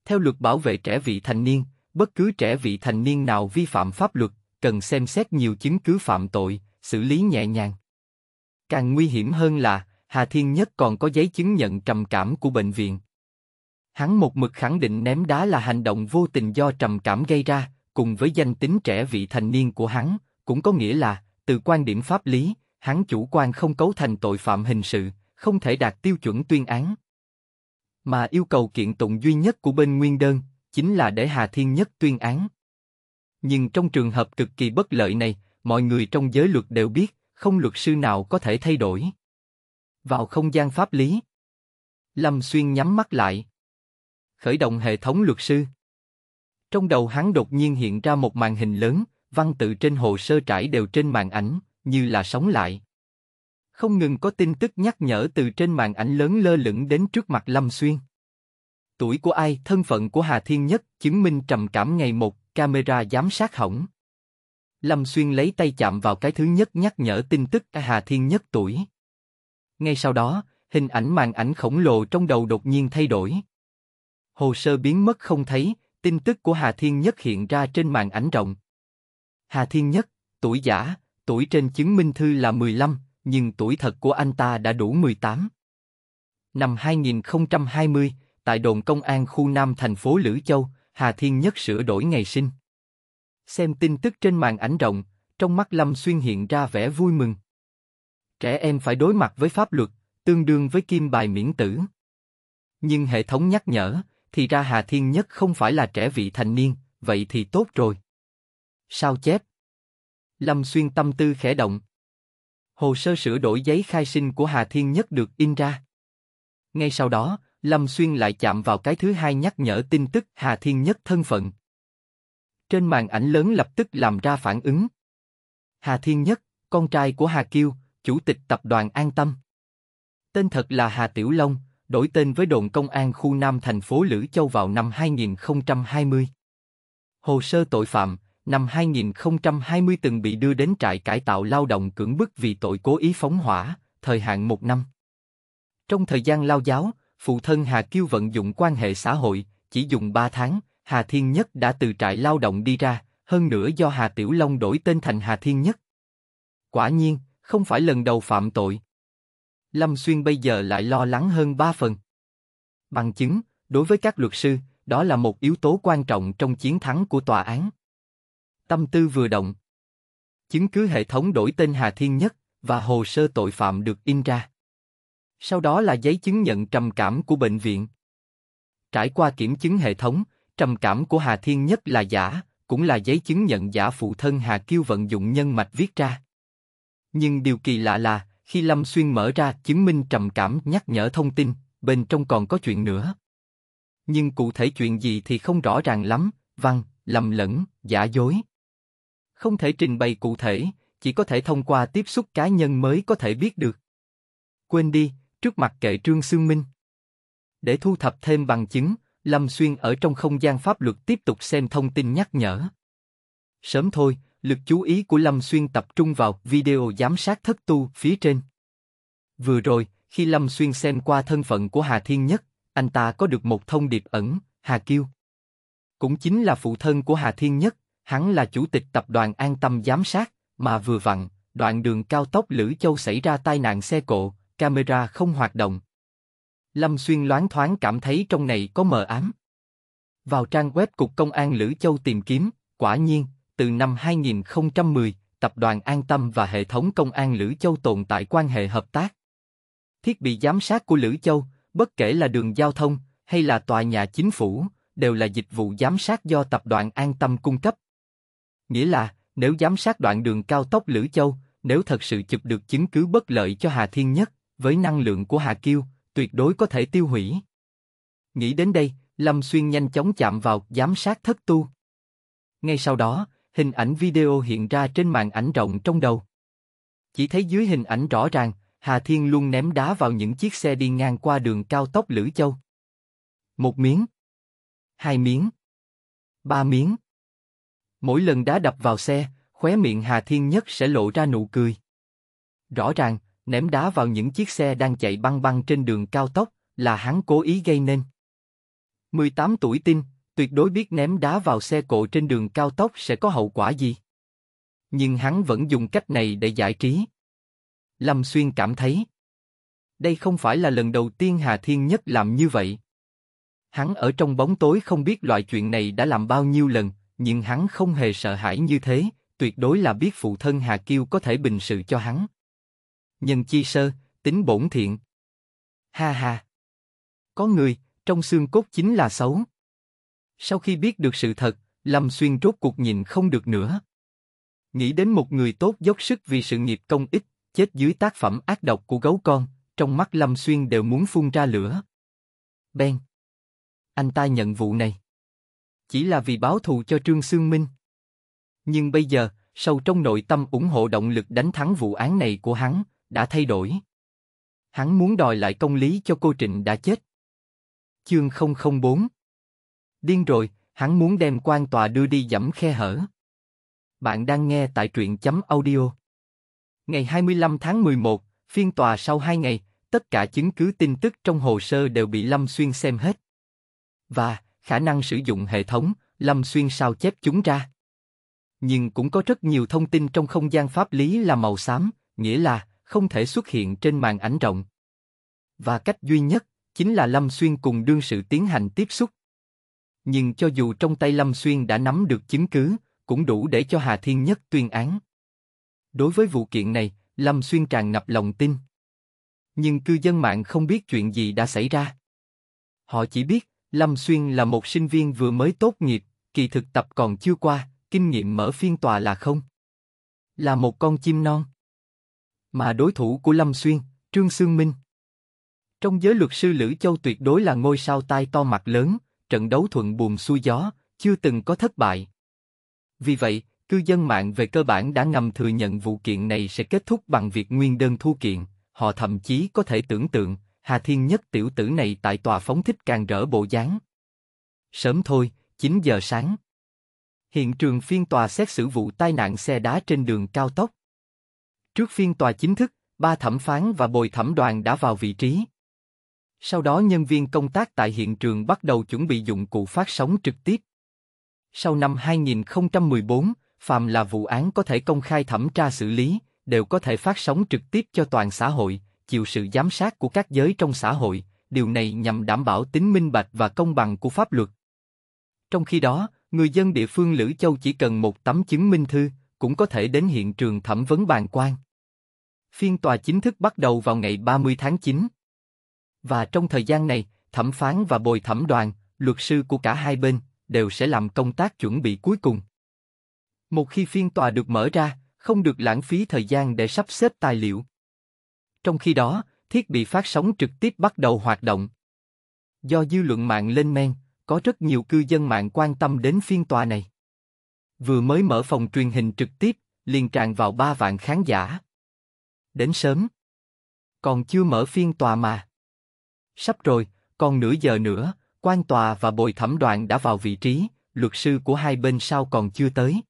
Theo luật bảo vệ trẻ vị thành niên, bất cứ trẻ vị thành niên nào vi phạm pháp luật, cần xem xét nhiều chứng cứ phạm tội, xử lý nhẹ nhàng. Càng nguy hiểm hơn là, Hà Thiên Nhất còn có giấy chứng nhận trầm cảm của bệnh viện. Hắn một mực khẳng định ném đá là hành động vô tình do trầm cảm gây ra, cùng với danh tính trẻ vị thành niên của hắn, cũng có nghĩa là, từ quan điểm pháp lý, hắn chủ quan không cấu thành tội phạm hình sự, không thể đạt tiêu chuẩn tuyên án. Mà yêu cầu kiện tụng duy nhất của bên nguyên đơn, chính là để Hà Thiên Nhất tuyên án. Nhưng trong trường hợp cực kỳ bất lợi này, mọi người trong giới luật đều biết, không luật sư nào có thể thay đổi. Vào không gian pháp lý, Lâm Xuyên nhắm mắt lại. Khởi động hệ thống luật sư. Trong đầu hắn đột nhiên hiện ra một màn hình lớn, văn tự trên hồ sơ trải đều trên màn ảnh, như là sống lại. Không ngừng có tin tức nhắc nhở từ trên màn ảnh lớn lơ lửng đến trước mặt Lâm Xuyên. Tuổi của ai, thân phận của Hà Thiên Nhất, chứng minh trầm cảm ngày một, camera giám sát hỏng. Lâm Xuyên lấy tay chạm vào cái thứ nhất nhắc nhở tin tức Hà Thiên Nhất tuổi. Ngay sau đó, hình ảnh màn ảnh khổng lồ trong đầu đột nhiên thay đổi. Hồ sơ biến mất không thấy, Tin tức của Hà Thiên Nhất hiện ra trên màn ảnh rộng. Hà Thiên Nhất, tuổi giả, tuổi trên chứng minh thư là 15, nhưng tuổi thật của anh ta đã đủ 18. Năm 2020, tại đồn công an khu Nam thành phố Lữ Châu, Hà Thiên Nhất sửa đổi ngày sinh. Xem tin tức trên màn ảnh rộng, trong mắt Lâm Xuyên hiện ra vẻ vui mừng. Trẻ em phải đối mặt với pháp luật, tương đương với kim bài miễn tử. Nhưng hệ thống nhắc nhở, thì ra Hà Thiên Nhất không phải là trẻ vị thành niên, vậy thì tốt rồi. Sao chép? Lâm Xuyên tâm tư khẽ động. Hồ sơ sửa đổi giấy khai sinh của Hà Thiên Nhất được in ra. Ngay sau đó, Lâm Xuyên lại chạm vào cái thứ hai nhắc nhở tin tức Hà Thiên Nhất thân phận. Trên màn ảnh lớn lập tức làm ra phản ứng. Hà Thiên Nhất, con trai của Hà Kiêu, chủ tịch tập đoàn An Tâm. Tên thật là Hà Tiểu Long, đổi tên với đồn công an khu Nam thành phố Lữ Châu vào năm 2020. Hồ sơ tội phạm, năm 2020 từng bị đưa đến trại cải tạo lao động cưỡng bức vì tội cố ý phóng hỏa, thời hạn một năm. Trong thời gian lao giáo, phụ thân Hà Kiêu vận dụng quan hệ xã hội, chỉ dùng 3 tháng, Hà Thiên Nhất đã từ trại lao động đi ra, hơn nữa do Hà Tiểu Long đổi tên thành Hà Thiên Nhất. Quả nhiên, không phải lần đầu phạm tội, Lâm Xuyên bây giờ lại lo lắng hơn ba phần. Bằng chứng, đối với các luật sư, đó là một yếu tố quan trọng trong chiến thắng của tòa án. Tâm tư vừa động. Chứng cứ hệ thống đổi tên Hà Thiên Nhất và hồ sơ tội phạm được in ra. Sau đó là giấy chứng nhận trầm cảm của bệnh viện. Trải qua kiểm chứng hệ thống, trầm cảm của Hà Thiên Nhất là giả, cũng là giấy chứng nhận giả phụ thân Hà Kiêu vận dụng nhân mạch viết ra. Nhưng điều kỳ lạ là, khi Lâm Xuyên mở ra chứng minh trầm cảm nhắc nhở thông tin, bên trong còn có chuyện nữa. Nhưng cụ thể chuyện gì thì không rõ ràng lắm, văn, lầm lẫn, giả dối. Không thể trình bày cụ thể, chỉ có thể thông qua tiếp xúc cá nhân mới có thể biết được. Quên đi, trước mặt kệ Trương Sương Minh. Để thu thập thêm bằng chứng, Lâm Xuyên ở trong không gian pháp luật tiếp tục xem thông tin nhắc nhở. Sớm thôi, lực chú ý của Lâm Xuyên tập trung vào video giám sát thất tu phía trên. Vừa rồi, khi Lâm Xuyên xem qua thân phận của Hà Thiên Nhất, anh ta có được một thông điệp ẩn, Hà Kiêu. Cũng chính là phụ thân của Hà Thiên Nhất, hắn là chủ tịch tập đoàn An Tâm Giám sát, mà vừa vặn, đoạn đường cao tốc Lữ Châu xảy ra tai nạn xe cộ, camera không hoạt động. Lâm Xuyên loáng thoáng cảm thấy trong này có mờ ám. Vào trang web Cục Công an Lữ Châu tìm kiếm, quả nhiên, từ năm 2010, Tập đoàn An Tâm và hệ thống công an Lữ Châu tồn tại quan hệ hợp tác. Thiết bị giám sát của Lữ Châu, bất kể là đường giao thông hay là tòa nhà chính phủ, đều là dịch vụ giám sát do Tập đoàn An Tâm cung cấp. Nghĩa là, nếu giám sát đoạn đường cao tốc Lữ Châu, nếu thật sự chụp được chứng cứ bất lợi cho Hà Thiên Nhất, với năng lượng của Hà Kiêu, tuyệt đối có thể tiêu hủy. Nghĩ đến đây, Lâm Xuyên nhanh chóng chạm vào giám sát thất tu. Ngay sau đó, hình ảnh video hiện ra trên màn ảnh rộng trong đầu. Chỉ thấy dưới hình ảnh rõ ràng, Hà Thiên luôn ném đá vào những chiếc xe đi ngang qua đường cao tốc Lữ Châu. Một miếng, hai miếng, ba miếng. Mỗi lần đá đập vào xe, khóe miệng Hà Thiên nhất sẽ lộ ra nụ cười. Rõ ràng, ném đá vào những chiếc xe đang chạy băng băng trên đường cao tốc là hắn cố ý gây nên. 18 tuổi tin, tuyệt đối biết ném đá vào xe cộ trên đường cao tốc sẽ có hậu quả gì. Nhưng hắn vẫn dùng cách này để giải trí. Lâm Xuyên cảm thấy, đây không phải là lần đầu tiên Hà Thiên Nhất làm như vậy. Hắn ở trong bóng tối không biết loại chuyện này đã làm bao nhiêu lần, nhưng hắn không hề sợ hãi như thế, tuyệt đối là biết phụ thân Hà Kiêu có thể bình sự cho hắn. Nhân chi sơ, tính bổn thiện. Ha ha. Có người, trong xương cốt chính là xấu. Sau khi biết được sự thật, Lâm Xuyên rốt cuộc nhìn không được nữa. Nghĩ đến một người tốt dốc sức vì sự nghiệp công ích, chết dưới tác phẩm ác độc của gấu con, trong mắt Lâm Xuyên đều muốn phun ra lửa. Ben. Anh ta nhận vụ này. Chỉ là vì báo thù cho Trương Sương Minh. Nhưng bây giờ, sâu trong nội tâm ủng hộ động lực đánh thắng vụ án này của hắn, đã thay đổi. Hắn muốn đòi lại công lý cho cô Trịnh đã chết. Chương 004 Điên rồi, hắn muốn đem quan tòa đưa đi dẫm khe hở. Bạn đang nghe tại truyện chấm audio. Ngày 25 tháng 11, phiên tòa sau 2 ngày, tất cả chứng cứ tin tức trong hồ sơ đều bị Lâm Xuyên xem hết. Và, khả năng sử dụng hệ thống, Lâm Xuyên sao chép chúng ra. Nhưng cũng có rất nhiều thông tin trong không gian pháp lý là màu xám, nghĩa là không thể xuất hiện trên màn ảnh rộng. Và cách duy nhất chính là Lâm Xuyên cùng đương sự tiến hành tiếp xúc nhưng cho dù trong tay Lâm Xuyên đã nắm được chứng cứ, cũng đủ để cho Hà Thiên Nhất tuyên án. Đối với vụ kiện này, Lâm Xuyên tràn ngập lòng tin. Nhưng cư dân mạng không biết chuyện gì đã xảy ra. Họ chỉ biết, Lâm Xuyên là một sinh viên vừa mới tốt nghiệp, kỳ thực tập còn chưa qua, kinh nghiệm mở phiên tòa là không. Là một con chim non. Mà đối thủ của Lâm Xuyên, Trương Sương Minh. Trong giới luật sư Lữ Châu tuyệt đối là ngôi sao tai to mặt lớn, trận đấu thuận buồm xuôi gió, chưa từng có thất bại. Vì vậy, cư dân mạng về cơ bản đã ngầm thừa nhận vụ kiện này sẽ kết thúc bằng việc nguyên đơn thu kiện, họ thậm chí có thể tưởng tượng, Hà Thiên Nhất tiểu tử này tại tòa phóng thích càng rỡ bộ dáng. Sớm thôi, 9 giờ sáng. Hiện trường phiên tòa xét xử vụ tai nạn xe đá trên đường cao tốc. Trước phiên tòa chính thức, ba thẩm phán và bồi thẩm đoàn đã vào vị trí. Sau đó nhân viên công tác tại hiện trường bắt đầu chuẩn bị dụng cụ phát sóng trực tiếp. Sau năm 2014, phàm là vụ án có thể công khai thẩm tra xử lý, đều có thể phát sóng trực tiếp cho toàn xã hội, chịu sự giám sát của các giới trong xã hội, điều này nhằm đảm bảo tính minh bạch và công bằng của pháp luật. Trong khi đó, người dân địa phương Lữ Châu chỉ cần một tấm chứng minh thư, cũng có thể đến hiện trường thẩm vấn bàn quan. Phiên tòa chính thức bắt đầu vào ngày 30 tháng 9. Và trong thời gian này, thẩm phán và bồi thẩm đoàn, luật sư của cả hai bên, đều sẽ làm công tác chuẩn bị cuối cùng. Một khi phiên tòa được mở ra, không được lãng phí thời gian để sắp xếp tài liệu. Trong khi đó, thiết bị phát sóng trực tiếp bắt đầu hoạt động. Do dư luận mạng lên men, có rất nhiều cư dân mạng quan tâm đến phiên tòa này. Vừa mới mở phòng truyền hình trực tiếp, liền tràn vào 3 vạn khán giả. Đến sớm. Còn chưa mở phiên tòa mà. Sắp rồi, còn nửa giờ nữa, quan tòa và bồi thẩm đoàn đã vào vị trí, luật sư của hai bên sao còn chưa tới.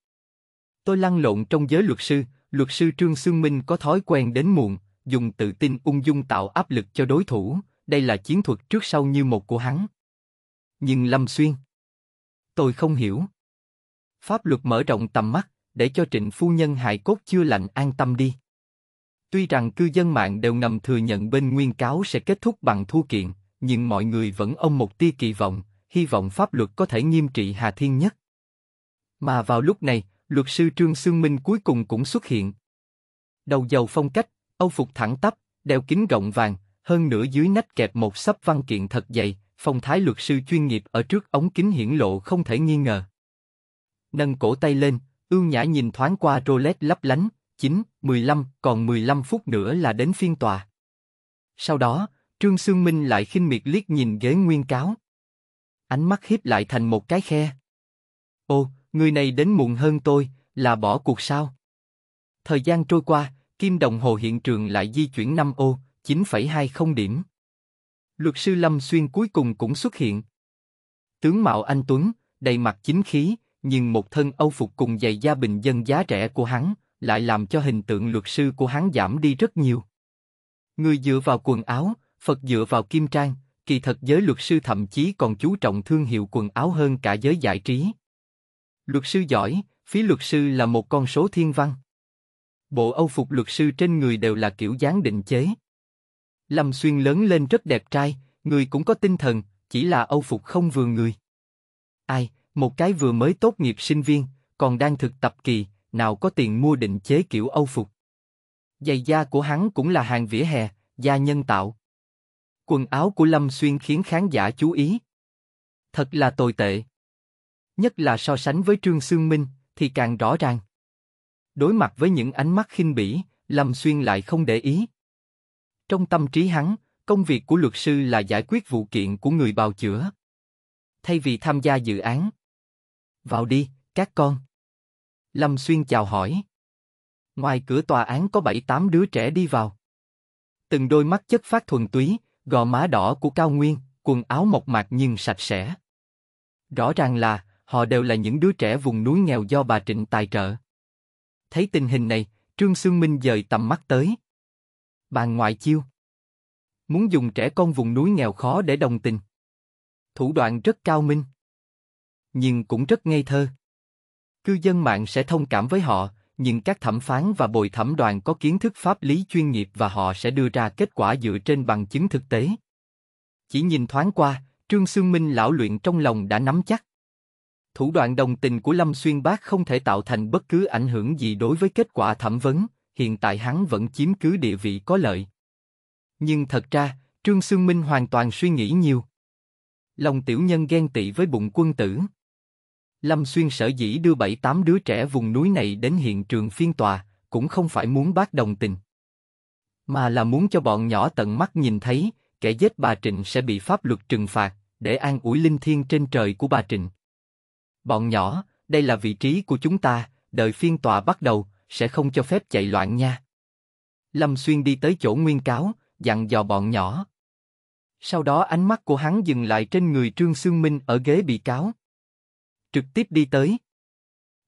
Tôi lăn lộn trong giới luật sư, luật sư Trương Xương Minh có thói quen đến muộn, dùng tự tin ung dung tạo áp lực cho đối thủ, đây là chiến thuật trước sau như một của hắn. Nhưng Lâm Xuyên, tôi không hiểu. Pháp luật mở rộng tầm mắt, để cho trịnh phu nhân hại cốt chưa lạnh an tâm đi. Tuy rằng cư dân mạng đều ngầm thừa nhận bên nguyên cáo sẽ kết thúc bằng thua kiện, nhưng mọi người vẫn ông một tia kỳ vọng, hy vọng pháp luật có thể nghiêm trị Hà Thiên Nhất. Mà vào lúc này, luật sư Trương Sương Minh cuối cùng cũng xuất hiện. Đầu dầu phong cách, âu phục thẳng tắp, đeo kính rộng vàng, hơn nửa dưới nách kẹp một sấp văn kiện thật dày, phong thái luật sư chuyên nghiệp ở trước ống kính hiển lộ không thể nghi ngờ. Nâng cổ tay lên, ương nhã nhìn thoáng qua rolet lấp lánh, 9, 15, còn 15 phút nữa là đến phiên tòa. Sau đó, Trương Sương Minh lại khinh miệt liếc nhìn ghế nguyên cáo. Ánh mắt hiếp lại thành một cái khe. Ô, người này đến muộn hơn tôi, là bỏ cuộc sao? Thời gian trôi qua, kim đồng hồ hiện trường lại di chuyển 5 ô, 9,20 điểm. Luật sư Lâm Xuyên cuối cùng cũng xuất hiện. Tướng mạo anh Tuấn, đầy mặt chính khí, nhưng một thân âu phục cùng giày da bình dân giá rẻ của hắn, lại làm cho hình tượng luật sư của hắn giảm đi rất nhiều. Người dựa vào quần áo, Phật dựa vào kim trang, kỳ thật giới luật sư thậm chí còn chú trọng thương hiệu quần áo hơn cả giới giải trí. Luật sư giỏi, phí luật sư là một con số thiên văn. Bộ âu phục luật sư trên người đều là kiểu dáng định chế. Lâm Xuyên lớn lên rất đẹp trai, người cũng có tinh thần, chỉ là âu phục không vừa người. Ai, một cái vừa mới tốt nghiệp sinh viên, còn đang thực tập kỳ, nào có tiền mua định chế kiểu Âu phục. Giày da của hắn cũng là hàng vỉa hè, da nhân tạo. Quần áo của Lâm Xuyên khiến khán giả chú ý. Thật là tồi tệ. Nhất là so sánh với Trương Sương Minh, thì càng rõ ràng. Đối mặt với những ánh mắt khinh bỉ, Lâm Xuyên lại không để ý. Trong tâm trí hắn, công việc của luật sư là giải quyết vụ kiện của người bào chữa. Thay vì tham gia dự án. Vào đi, các con. Lâm Xuyên chào hỏi. Ngoài cửa tòa án có bảy tám đứa trẻ đi vào. Từng đôi mắt chất phát thuần túy, gò má đỏ của Cao Nguyên, quần áo mộc mạc nhưng sạch sẽ. Rõ ràng là, họ đều là những đứa trẻ vùng núi nghèo do bà Trịnh tài trợ. Thấy tình hình này, Trương Sương Minh dời tầm mắt tới. Bàn ngoại chiêu. Muốn dùng trẻ con vùng núi nghèo khó để đồng tình. Thủ đoạn rất cao minh. Nhưng cũng rất ngây thơ. Cư dân mạng sẽ thông cảm với họ, nhưng các thẩm phán và bồi thẩm đoàn có kiến thức pháp lý chuyên nghiệp và họ sẽ đưa ra kết quả dựa trên bằng chứng thực tế. Chỉ nhìn thoáng qua, Trương xương Minh lão luyện trong lòng đã nắm chắc. Thủ đoạn đồng tình của Lâm Xuyên Bác không thể tạo thành bất cứ ảnh hưởng gì đối với kết quả thẩm vấn, hiện tại hắn vẫn chiếm cứ địa vị có lợi. Nhưng thật ra, Trương xương Minh hoàn toàn suy nghĩ nhiều. Lòng tiểu nhân ghen tị với bụng quân tử. Lâm Xuyên sở dĩ đưa bảy tám đứa trẻ vùng núi này đến hiện trường phiên tòa, cũng không phải muốn bác đồng tình. Mà là muốn cho bọn nhỏ tận mắt nhìn thấy, kẻ giết bà Trịnh sẽ bị pháp luật trừng phạt, để an ủi linh thiêng trên trời của bà Trịnh. Bọn nhỏ, đây là vị trí của chúng ta, đợi phiên tòa bắt đầu, sẽ không cho phép chạy loạn nha. Lâm Xuyên đi tới chỗ nguyên cáo, dặn dò bọn nhỏ. Sau đó ánh mắt của hắn dừng lại trên người Trương Sương Minh ở ghế bị cáo trực tiếp đi tới.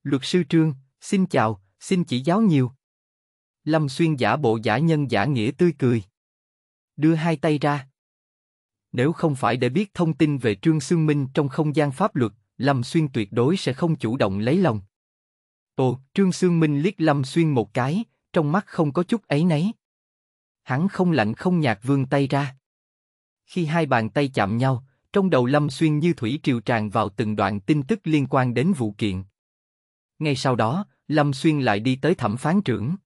Luật sư Trương, xin chào, xin chỉ giáo nhiều. Lâm Xuyên giả bộ giả nhân giả nghĩa tươi cười. Đưa hai tay ra. Nếu không phải để biết thông tin về Trương Sương Minh trong không gian pháp luật, Lâm Xuyên tuyệt đối sẽ không chủ động lấy lòng. Ồ, Trương Sương Minh liếc Lâm Xuyên một cái, trong mắt không có chút ấy nấy. Hắn không lạnh không nhạt vươn tay ra. Khi hai bàn tay chạm nhau, trong đầu Lâm Xuyên như thủy triều tràn vào từng đoạn tin tức liên quan đến vụ kiện. Ngay sau đó, Lâm Xuyên lại đi tới thẩm phán trưởng.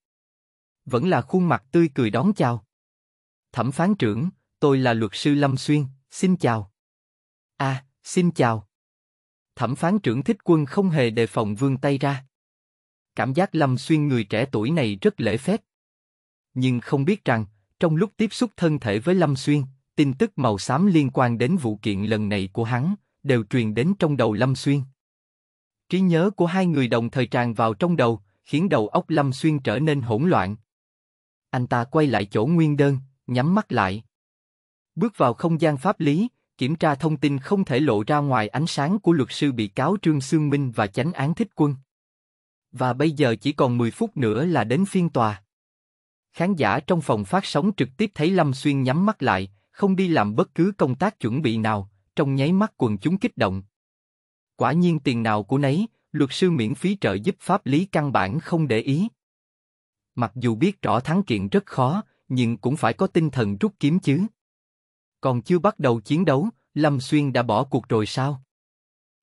Vẫn là khuôn mặt tươi cười đón chào. Thẩm phán trưởng, tôi là luật sư Lâm Xuyên, xin chào. À, xin chào. Thẩm phán trưởng thích quân không hề đề phòng vương tay ra. Cảm giác Lâm Xuyên người trẻ tuổi này rất lễ phép. Nhưng không biết rằng, trong lúc tiếp xúc thân thể với Lâm Xuyên, tin tức màu xám liên quan đến vụ kiện lần này của hắn đều truyền đến trong đầu Lâm Xuyên. Trí nhớ của hai người đồng thời tràn vào trong đầu, khiến đầu óc Lâm Xuyên trở nên hỗn loạn. Anh ta quay lại chỗ nguyên đơn, nhắm mắt lại. Bước vào không gian pháp lý, kiểm tra thông tin không thể lộ ra ngoài ánh sáng của luật sư bị cáo Trương Sương Minh và chánh án thích quân. Và bây giờ chỉ còn 10 phút nữa là đến phiên tòa. Khán giả trong phòng phát sóng trực tiếp thấy Lâm Xuyên nhắm mắt lại, không đi làm bất cứ công tác chuẩn bị nào, trong nháy mắt quần chúng kích động. Quả nhiên tiền nào của nấy, luật sư miễn phí trợ giúp pháp lý căn bản không để ý. Mặc dù biết rõ thắng kiện rất khó, nhưng cũng phải có tinh thần rút kiếm chứ. Còn chưa bắt đầu chiến đấu, Lâm Xuyên đã bỏ cuộc rồi sao?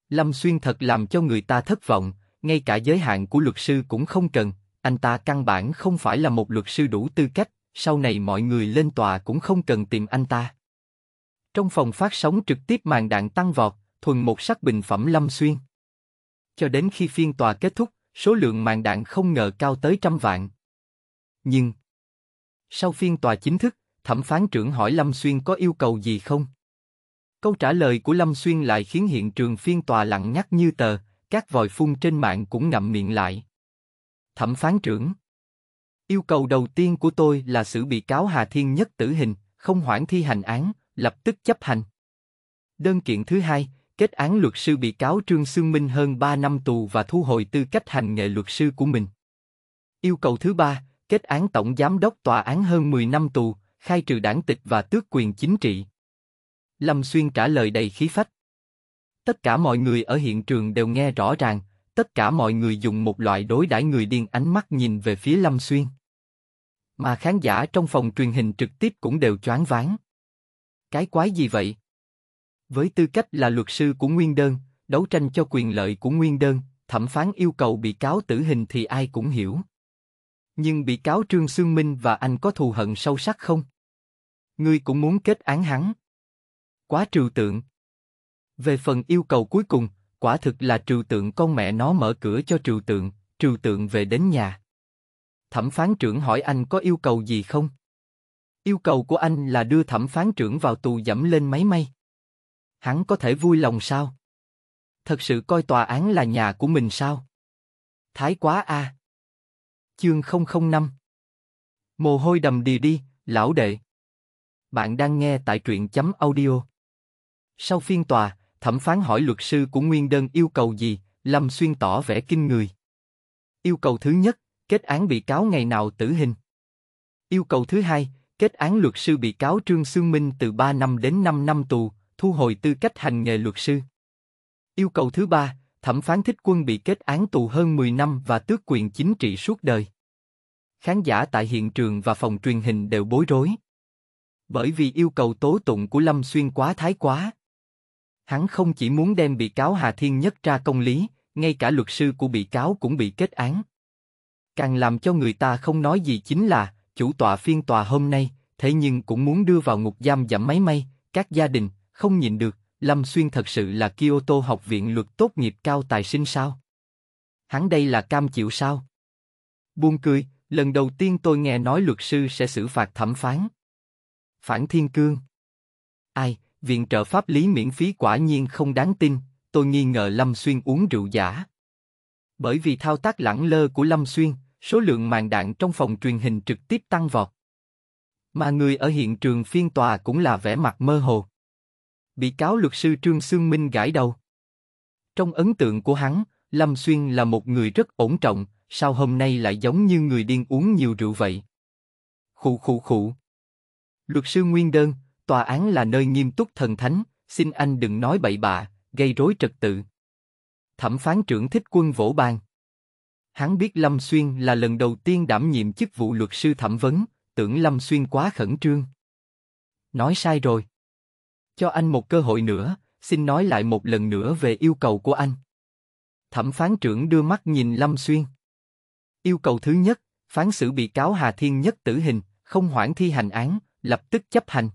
Lâm Xuyên thật làm cho người ta thất vọng, ngay cả giới hạn của luật sư cũng không cần, anh ta căn bản không phải là một luật sư đủ tư cách, sau này mọi người lên tòa cũng không cần tìm anh ta. Trong phòng phát sóng trực tiếp màn đạn tăng vọt, thuần một sắc bình phẩm lâm xuyên. Cho đến khi phiên tòa kết thúc, số lượng màn đạn không ngờ cao tới trăm vạn. Nhưng, sau phiên tòa chính thức, thẩm phán trưởng hỏi Lâm Xuyên có yêu cầu gì không? Câu trả lời của Lâm Xuyên lại khiến hiện trường phiên tòa lặng nhắc như tờ, các vòi phun trên mạng cũng ngậm miệng lại. Thẩm phán trưởng Yêu cầu đầu tiên của tôi là xử bị cáo Hà Thiên Nhất tử hình, không hoãn thi hành án, lập tức chấp hành. Đơn kiện thứ hai, kết án luật sư bị cáo Trương Sương Minh hơn 3 năm tù và thu hồi tư cách hành nghề luật sư của mình. Yêu cầu thứ ba, kết án tổng giám đốc tòa án hơn 10 năm tù, khai trừ đảng tịch và tước quyền chính trị. Lâm Xuyên trả lời đầy khí phách. Tất cả mọi người ở hiện trường đều nghe rõ ràng, tất cả mọi người dùng một loại đối đãi người điên ánh mắt nhìn về phía Lâm Xuyên. Mà khán giả trong phòng truyền hình trực tiếp cũng đều choáng váng. Cái quái gì vậy? Với tư cách là luật sư của Nguyên Đơn, đấu tranh cho quyền lợi của Nguyên Đơn, thẩm phán yêu cầu bị cáo tử hình thì ai cũng hiểu. Nhưng bị cáo Trương Sương Minh và anh có thù hận sâu sắc không? Ngươi cũng muốn kết án hắn. Quá trừu tượng. Về phần yêu cầu cuối cùng, quả thực là trừu tượng con mẹ nó mở cửa cho trừu tượng, trừu tượng về đến nhà thẩm phán trưởng hỏi anh có yêu cầu gì không? Yêu cầu của anh là đưa thẩm phán trưởng vào tù dẫm lên máy may. Hắn có thể vui lòng sao? Thật sự coi tòa án là nhà của mình sao? Thái quá a. À. Chương 005 Mồ hôi đầm đìa đi, lão đệ. Bạn đang nghe tại truyện chấm audio. Sau phiên tòa, thẩm phán hỏi luật sư của Nguyên Đơn yêu cầu gì, Lâm Xuyên tỏ vẻ kinh người. Yêu cầu thứ nhất, kết án bị cáo ngày nào tử hình. Yêu cầu thứ hai, kết án luật sư bị cáo Trương Xương Minh từ 3 năm đến 5 năm tù, thu hồi tư cách hành nghề luật sư. Yêu cầu thứ ba, thẩm phán thích quân bị kết án tù hơn 10 năm và tước quyền chính trị suốt đời. Khán giả tại hiện trường và phòng truyền hình đều bối rối. Bởi vì yêu cầu tố tụng của Lâm Xuyên quá thái quá. Hắn không chỉ muốn đem bị cáo Hà Thiên Nhất ra công lý, ngay cả luật sư của bị cáo cũng bị kết án. Càng làm cho người ta không nói gì chính là, chủ tọa phiên tòa hôm nay, thế nhưng cũng muốn đưa vào ngục giam giảm máy may, các gia đình, không nhìn được, Lâm Xuyên thật sự là Kyoto học viện luật tốt nghiệp cao tài sinh sao? Hắn đây là cam chịu sao? Buông cười, lần đầu tiên tôi nghe nói luật sư sẽ xử phạt thẩm phán. Phản Thiên Cương Ai, viện trợ pháp lý miễn phí quả nhiên không đáng tin, tôi nghi ngờ Lâm Xuyên uống rượu giả. Bởi vì thao tác lẳng lơ của Lâm Xuyên, số lượng màn đạn trong phòng truyền hình trực tiếp tăng vọt. Mà người ở hiện trường phiên tòa cũng là vẻ mặt mơ hồ. Bị cáo luật sư Trương Sương Minh gãi đầu. Trong ấn tượng của hắn, Lâm Xuyên là một người rất ổn trọng, sao hôm nay lại giống như người điên uống nhiều rượu vậy? Khụ khụ khụ. Luật sư Nguyên Đơn, tòa án là nơi nghiêm túc thần thánh, xin anh đừng nói bậy bạ, gây rối trật tự. Thẩm phán trưởng thích quân vỗ bàn. Hắn biết Lâm Xuyên là lần đầu tiên đảm nhiệm chức vụ luật sư thẩm vấn, tưởng Lâm Xuyên quá khẩn trương. Nói sai rồi. Cho anh một cơ hội nữa, xin nói lại một lần nữa về yêu cầu của anh. Thẩm phán trưởng đưa mắt nhìn Lâm Xuyên. Yêu cầu thứ nhất, phán xử bị cáo Hà Thiên Nhất tử hình, không hoãn thi hành án, lập tức chấp hành.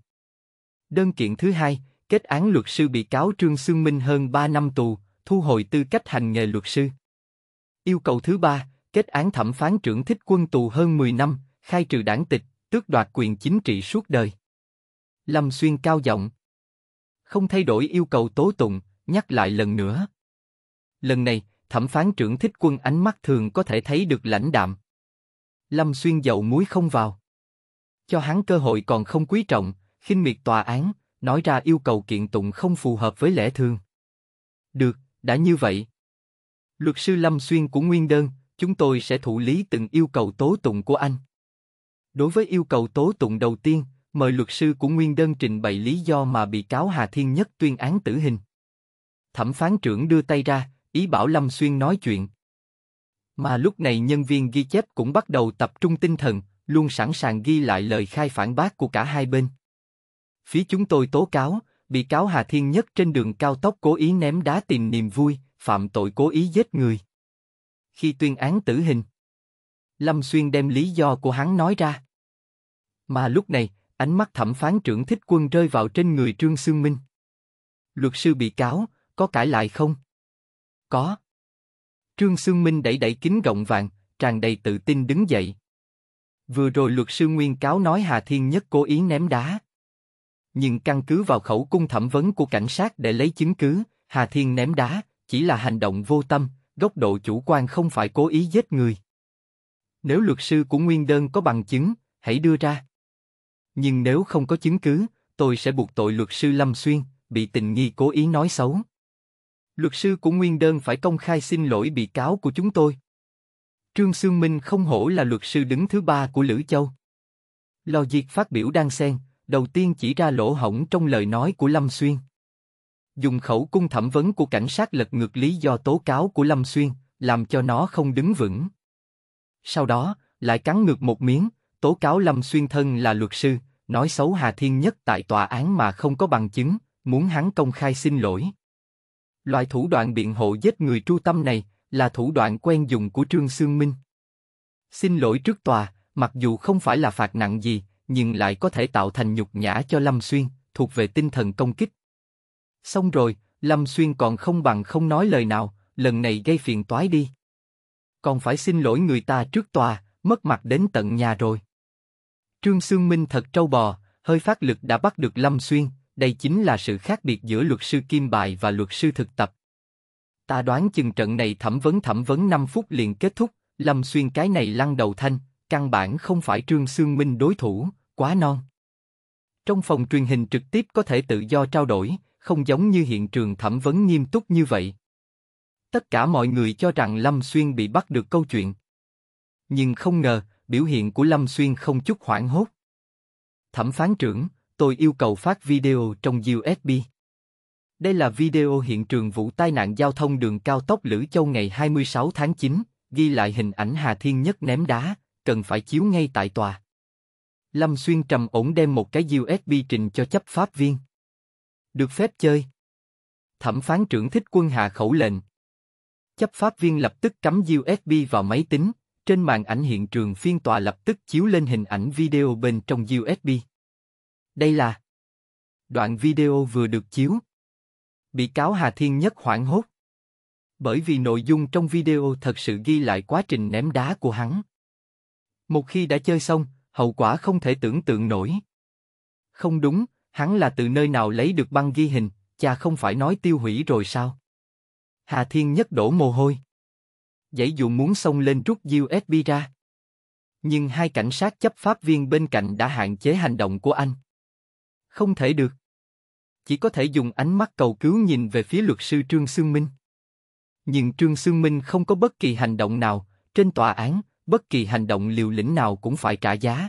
Đơn kiện thứ hai, kết án luật sư bị cáo Trương Xương Minh hơn 3 năm tù, thu hồi tư cách hành nghề luật sư. Yêu cầu thứ ba, kết án thẩm phán trưởng thích quân tù hơn 10 năm, khai trừ đảng tịch, tước đoạt quyền chính trị suốt đời. Lâm Xuyên cao giọng. Không thay đổi yêu cầu tố tụng, nhắc lại lần nữa. Lần này, thẩm phán trưởng thích quân ánh mắt thường có thể thấy được lãnh đạm. Lâm Xuyên dậu muối không vào. Cho hắn cơ hội còn không quý trọng, khinh miệt tòa án, nói ra yêu cầu kiện tụng không phù hợp với lẽ thường. Được, đã như vậy, Luật sư Lâm Xuyên của Nguyên Đơn, chúng tôi sẽ thụ lý từng yêu cầu tố tụng của anh. Đối với yêu cầu tố tụng đầu tiên, mời luật sư của Nguyên Đơn trình bày lý do mà bị cáo Hà Thiên Nhất tuyên án tử hình. Thẩm phán trưởng đưa tay ra, ý bảo Lâm Xuyên nói chuyện. Mà lúc này nhân viên ghi chép cũng bắt đầu tập trung tinh thần, luôn sẵn sàng ghi lại lời khai phản bác của cả hai bên. Phía chúng tôi tố cáo, bị cáo Hà Thiên Nhất trên đường cao tốc cố ý ném đá tìm niềm vui, phạm tội cố ý giết người. Khi tuyên án tử hình, Lâm Xuyên đem lý do của hắn nói ra. Mà lúc này, ánh mắt thẩm phán trưởng thích quân rơi vào trên người Trương Sương Minh. Luật sư bị cáo, có cãi lại không? Có. Trương Sương Minh đẩy đẩy kính rộng vàng, tràn đầy tự tin đứng dậy. Vừa rồi luật sư nguyên cáo nói Hà Thiên Nhất cố ý ném đá. Nhưng căn cứ vào khẩu cung thẩm vấn của cảnh sát để lấy chứng cứ, Hà Thiên ném đá, chỉ là hành động vô tâm, góc độ chủ quan không phải cố ý giết người. Nếu luật sư của nguyên đơn có bằng chứng, hãy đưa ra. Nhưng nếu không có chứng cứ, tôi sẽ buộc tội luật sư Lâm Xuyên, bị tình nghi cố ý nói xấu. Luật sư của nguyên đơn phải công khai xin lỗi bị cáo của chúng tôi. Trương Sương Minh không hổ là luật sư đứng thứ ba của Lữ Châu. Lò Diệt phát biểu đang xen, đầu tiên chỉ ra lỗ hổng trong lời nói của Lâm Xuyên dùng khẩu cung thẩm vấn của cảnh sát lật ngược lý do tố cáo của Lâm Xuyên, làm cho nó không đứng vững. Sau đó, lại cắn ngược một miếng, tố cáo Lâm Xuyên thân là luật sư, nói xấu Hà Thiên Nhất tại tòa án mà không có bằng chứng, muốn hắn công khai xin lỗi. Loại thủ đoạn biện hộ giết người tru tâm này là thủ đoạn quen dùng của Trương Sương Minh. Xin lỗi trước tòa, mặc dù không phải là phạt nặng gì, nhưng lại có thể tạo thành nhục nhã cho Lâm Xuyên, thuộc về tinh thần công kích. Xong rồi, Lâm Xuyên còn không bằng không nói lời nào, lần này gây phiền toái đi. Còn phải xin lỗi người ta trước tòa, mất mặt đến tận nhà rồi. Trương Sương Minh thật trâu bò, hơi phát lực đã bắt được Lâm Xuyên, đây chính là sự khác biệt giữa luật sư kim bài và luật sư thực tập. Ta đoán chừng trận này thẩm vấn thẩm vấn 5 phút liền kết thúc, Lâm Xuyên cái này lăn đầu thanh, căn bản không phải Trương Sương Minh đối thủ, quá non. Trong phòng truyền hình trực tiếp có thể tự do trao đổi, không giống như hiện trường thẩm vấn nghiêm túc như vậy. Tất cả mọi người cho rằng Lâm Xuyên bị bắt được câu chuyện. Nhưng không ngờ, biểu hiện của Lâm Xuyên không chút hoảng hốt. Thẩm phán trưởng, tôi yêu cầu phát video trong USB. Đây là video hiện trường vụ tai nạn giao thông đường cao tốc Lữ Châu ngày 26 tháng 9, ghi lại hình ảnh Hà Thiên Nhất ném đá, cần phải chiếu ngay tại tòa. Lâm Xuyên trầm ổn đem một cái USB trình cho chấp pháp viên. Được phép chơi. Thẩm phán trưởng thích quân hạ khẩu lệnh. Chấp pháp viên lập tức cắm USB vào máy tính, trên màn ảnh hiện trường phiên tòa lập tức chiếu lên hình ảnh video bên trong USB. Đây là đoạn video vừa được chiếu. Bị cáo Hà Thiên Nhất hoảng hốt. Bởi vì nội dung trong video thật sự ghi lại quá trình ném đá của hắn. Một khi đã chơi xong, hậu quả không thể tưởng tượng nổi. Không đúng, Hắn là từ nơi nào lấy được băng ghi hình, cha không phải nói tiêu hủy rồi sao? Hà Thiên nhất đổ mồ hôi. Dãy dù muốn xông lên rút USB ra. Nhưng hai cảnh sát chấp pháp viên bên cạnh đã hạn chế hành động của anh. Không thể được. Chỉ có thể dùng ánh mắt cầu cứu nhìn về phía luật sư Trương Sương Minh. Nhưng Trương Sương Minh không có bất kỳ hành động nào, trên tòa án, bất kỳ hành động liều lĩnh nào cũng phải trả giá.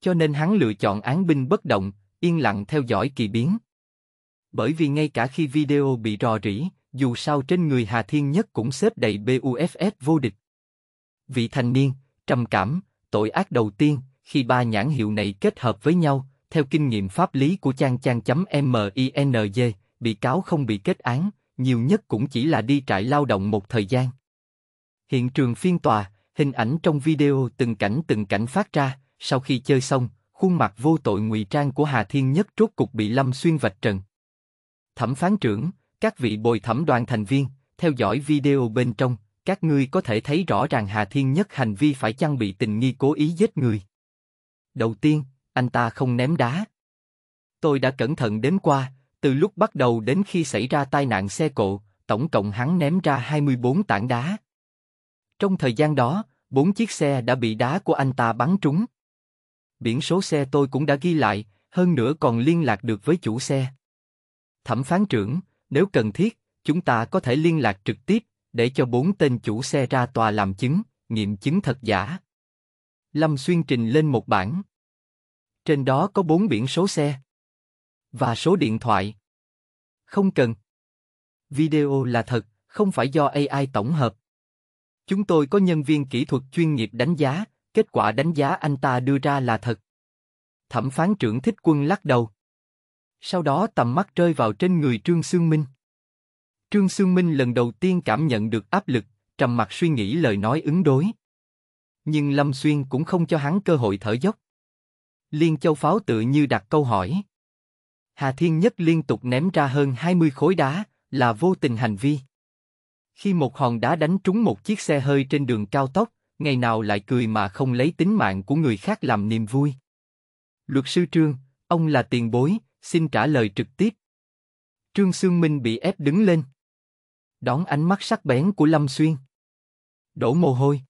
Cho nên hắn lựa chọn án binh bất động, yên lặng theo dõi kỳ biến. Bởi vì ngay cả khi video bị rò rỉ, dù sao trên người Hà Thiên Nhất cũng xếp đầy BUFF vô địch. Vị thành niên, trầm cảm, tội ác đầu tiên, khi ba nhãn hiệu này kết hợp với nhau, theo kinh nghiệm pháp lý của trang trang.minj, bị cáo không bị kết án, nhiều nhất cũng chỉ là đi trại lao động một thời gian. Hiện trường phiên tòa, hình ảnh trong video từng cảnh từng cảnh phát ra, sau khi chơi xong, khuôn mặt vô tội ngụy trang của Hà Thiên Nhất rốt cục bị Lâm Xuyên vạch trần. Thẩm phán trưởng, các vị bồi thẩm đoàn thành viên, theo dõi video bên trong, các ngươi có thể thấy rõ ràng Hà Thiên Nhất hành vi phải chăng bị tình nghi cố ý giết người. Đầu tiên, anh ta không ném đá. Tôi đã cẩn thận đến qua, từ lúc bắt đầu đến khi xảy ra tai nạn xe cộ, tổng cộng hắn ném ra 24 tảng đá. Trong thời gian đó, bốn chiếc xe đã bị đá của anh ta bắn trúng biển số xe tôi cũng đã ghi lại, hơn nữa còn liên lạc được với chủ xe. Thẩm phán trưởng, nếu cần thiết, chúng ta có thể liên lạc trực tiếp, để cho bốn tên chủ xe ra tòa làm chứng, nghiệm chứng thật giả. Lâm Xuyên trình lên một bảng. Trên đó có bốn biển số xe. Và số điện thoại. Không cần. Video là thật, không phải do AI tổng hợp. Chúng tôi có nhân viên kỹ thuật chuyên nghiệp đánh giá, kết quả đánh giá anh ta đưa ra là thật. Thẩm phán trưởng thích quân lắc đầu. Sau đó tầm mắt rơi vào trên người Trương Sương Minh. Trương Sương Minh lần đầu tiên cảm nhận được áp lực, trầm mặt suy nghĩ lời nói ứng đối. Nhưng Lâm Xuyên cũng không cho hắn cơ hội thở dốc. Liên Châu Pháo tự như đặt câu hỏi. Hà Thiên Nhất liên tục ném ra hơn 20 khối đá, là vô tình hành vi. Khi một hòn đá đánh trúng một chiếc xe hơi trên đường cao tốc, ngày nào lại cười mà không lấy tính mạng của người khác làm niềm vui. Luật sư Trương, ông là tiền bối, xin trả lời trực tiếp. Trương Sương Minh bị ép đứng lên. Đón ánh mắt sắc bén của Lâm Xuyên. Đổ mồ hôi.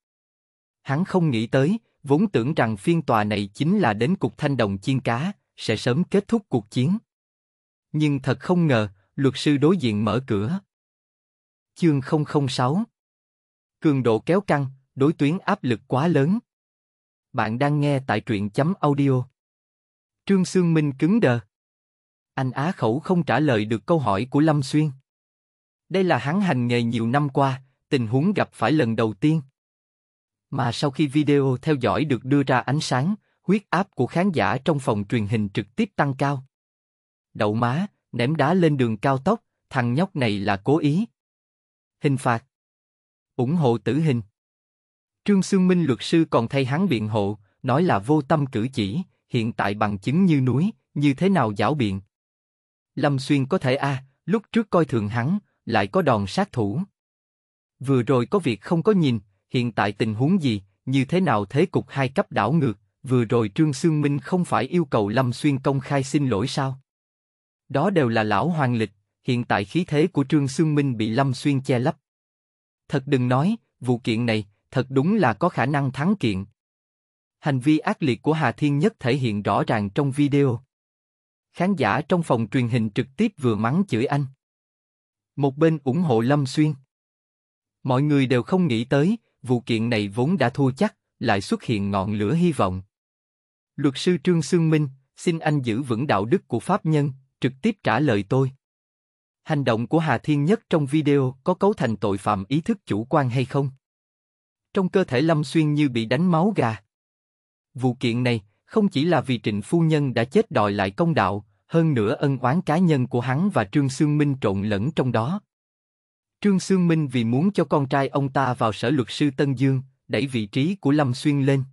Hắn không nghĩ tới, vốn tưởng rằng phiên tòa này chính là đến cục thanh đồng chiên cá, sẽ sớm kết thúc cuộc chiến. Nhưng thật không ngờ, luật sư đối diện mở cửa. Chương 006 Cường độ kéo căng, đối tuyến áp lực quá lớn. Bạn đang nghe tại truyện chấm audio. Trương Sương Minh cứng đờ. Anh Á khẩu không trả lời được câu hỏi của Lâm Xuyên. Đây là hắn hành nghề nhiều năm qua, tình huống gặp phải lần đầu tiên. Mà sau khi video theo dõi được đưa ra ánh sáng, huyết áp của khán giả trong phòng truyền hình trực tiếp tăng cao. Đậu má, ném đá lên đường cao tốc, thằng nhóc này là cố ý. Hình phạt. ủng hộ tử hình. Trương Sương Minh luật sư còn thay hắn biện hộ, nói là vô tâm cử chỉ, hiện tại bằng chứng như núi, như thế nào giảo biện. Lâm Xuyên có thể a, à, lúc trước coi thường hắn, lại có đòn sát thủ. Vừa rồi có việc không có nhìn, hiện tại tình huống gì, như thế nào thế cục hai cấp đảo ngược, vừa rồi Trương Sương Minh không phải yêu cầu Lâm Xuyên công khai xin lỗi sao? Đó đều là lão hoàng lịch, hiện tại khí thế của Trương Sương Minh bị Lâm Xuyên che lấp. Thật đừng nói, vụ kiện này, thật đúng là có khả năng thắng kiện. Hành vi ác liệt của Hà Thiên Nhất thể hiện rõ ràng trong video. Khán giả trong phòng truyền hình trực tiếp vừa mắng chửi anh. Một bên ủng hộ Lâm Xuyên. Mọi người đều không nghĩ tới, vụ kiện này vốn đã thua chắc, lại xuất hiện ngọn lửa hy vọng. Luật sư Trương Sương Minh, xin anh giữ vững đạo đức của pháp nhân, trực tiếp trả lời tôi. Hành động của Hà Thiên Nhất trong video có cấu thành tội phạm ý thức chủ quan hay không? trong cơ thể Lâm Xuyên như bị đánh máu gà. Vụ kiện này không chỉ là vì Trịnh Phu Nhân đã chết đòi lại công đạo, hơn nữa ân oán cá nhân của hắn và Trương Sương Minh trộn lẫn trong đó. Trương Sương Minh vì muốn cho con trai ông ta vào sở luật sư Tân Dương, đẩy vị trí của Lâm Xuyên lên.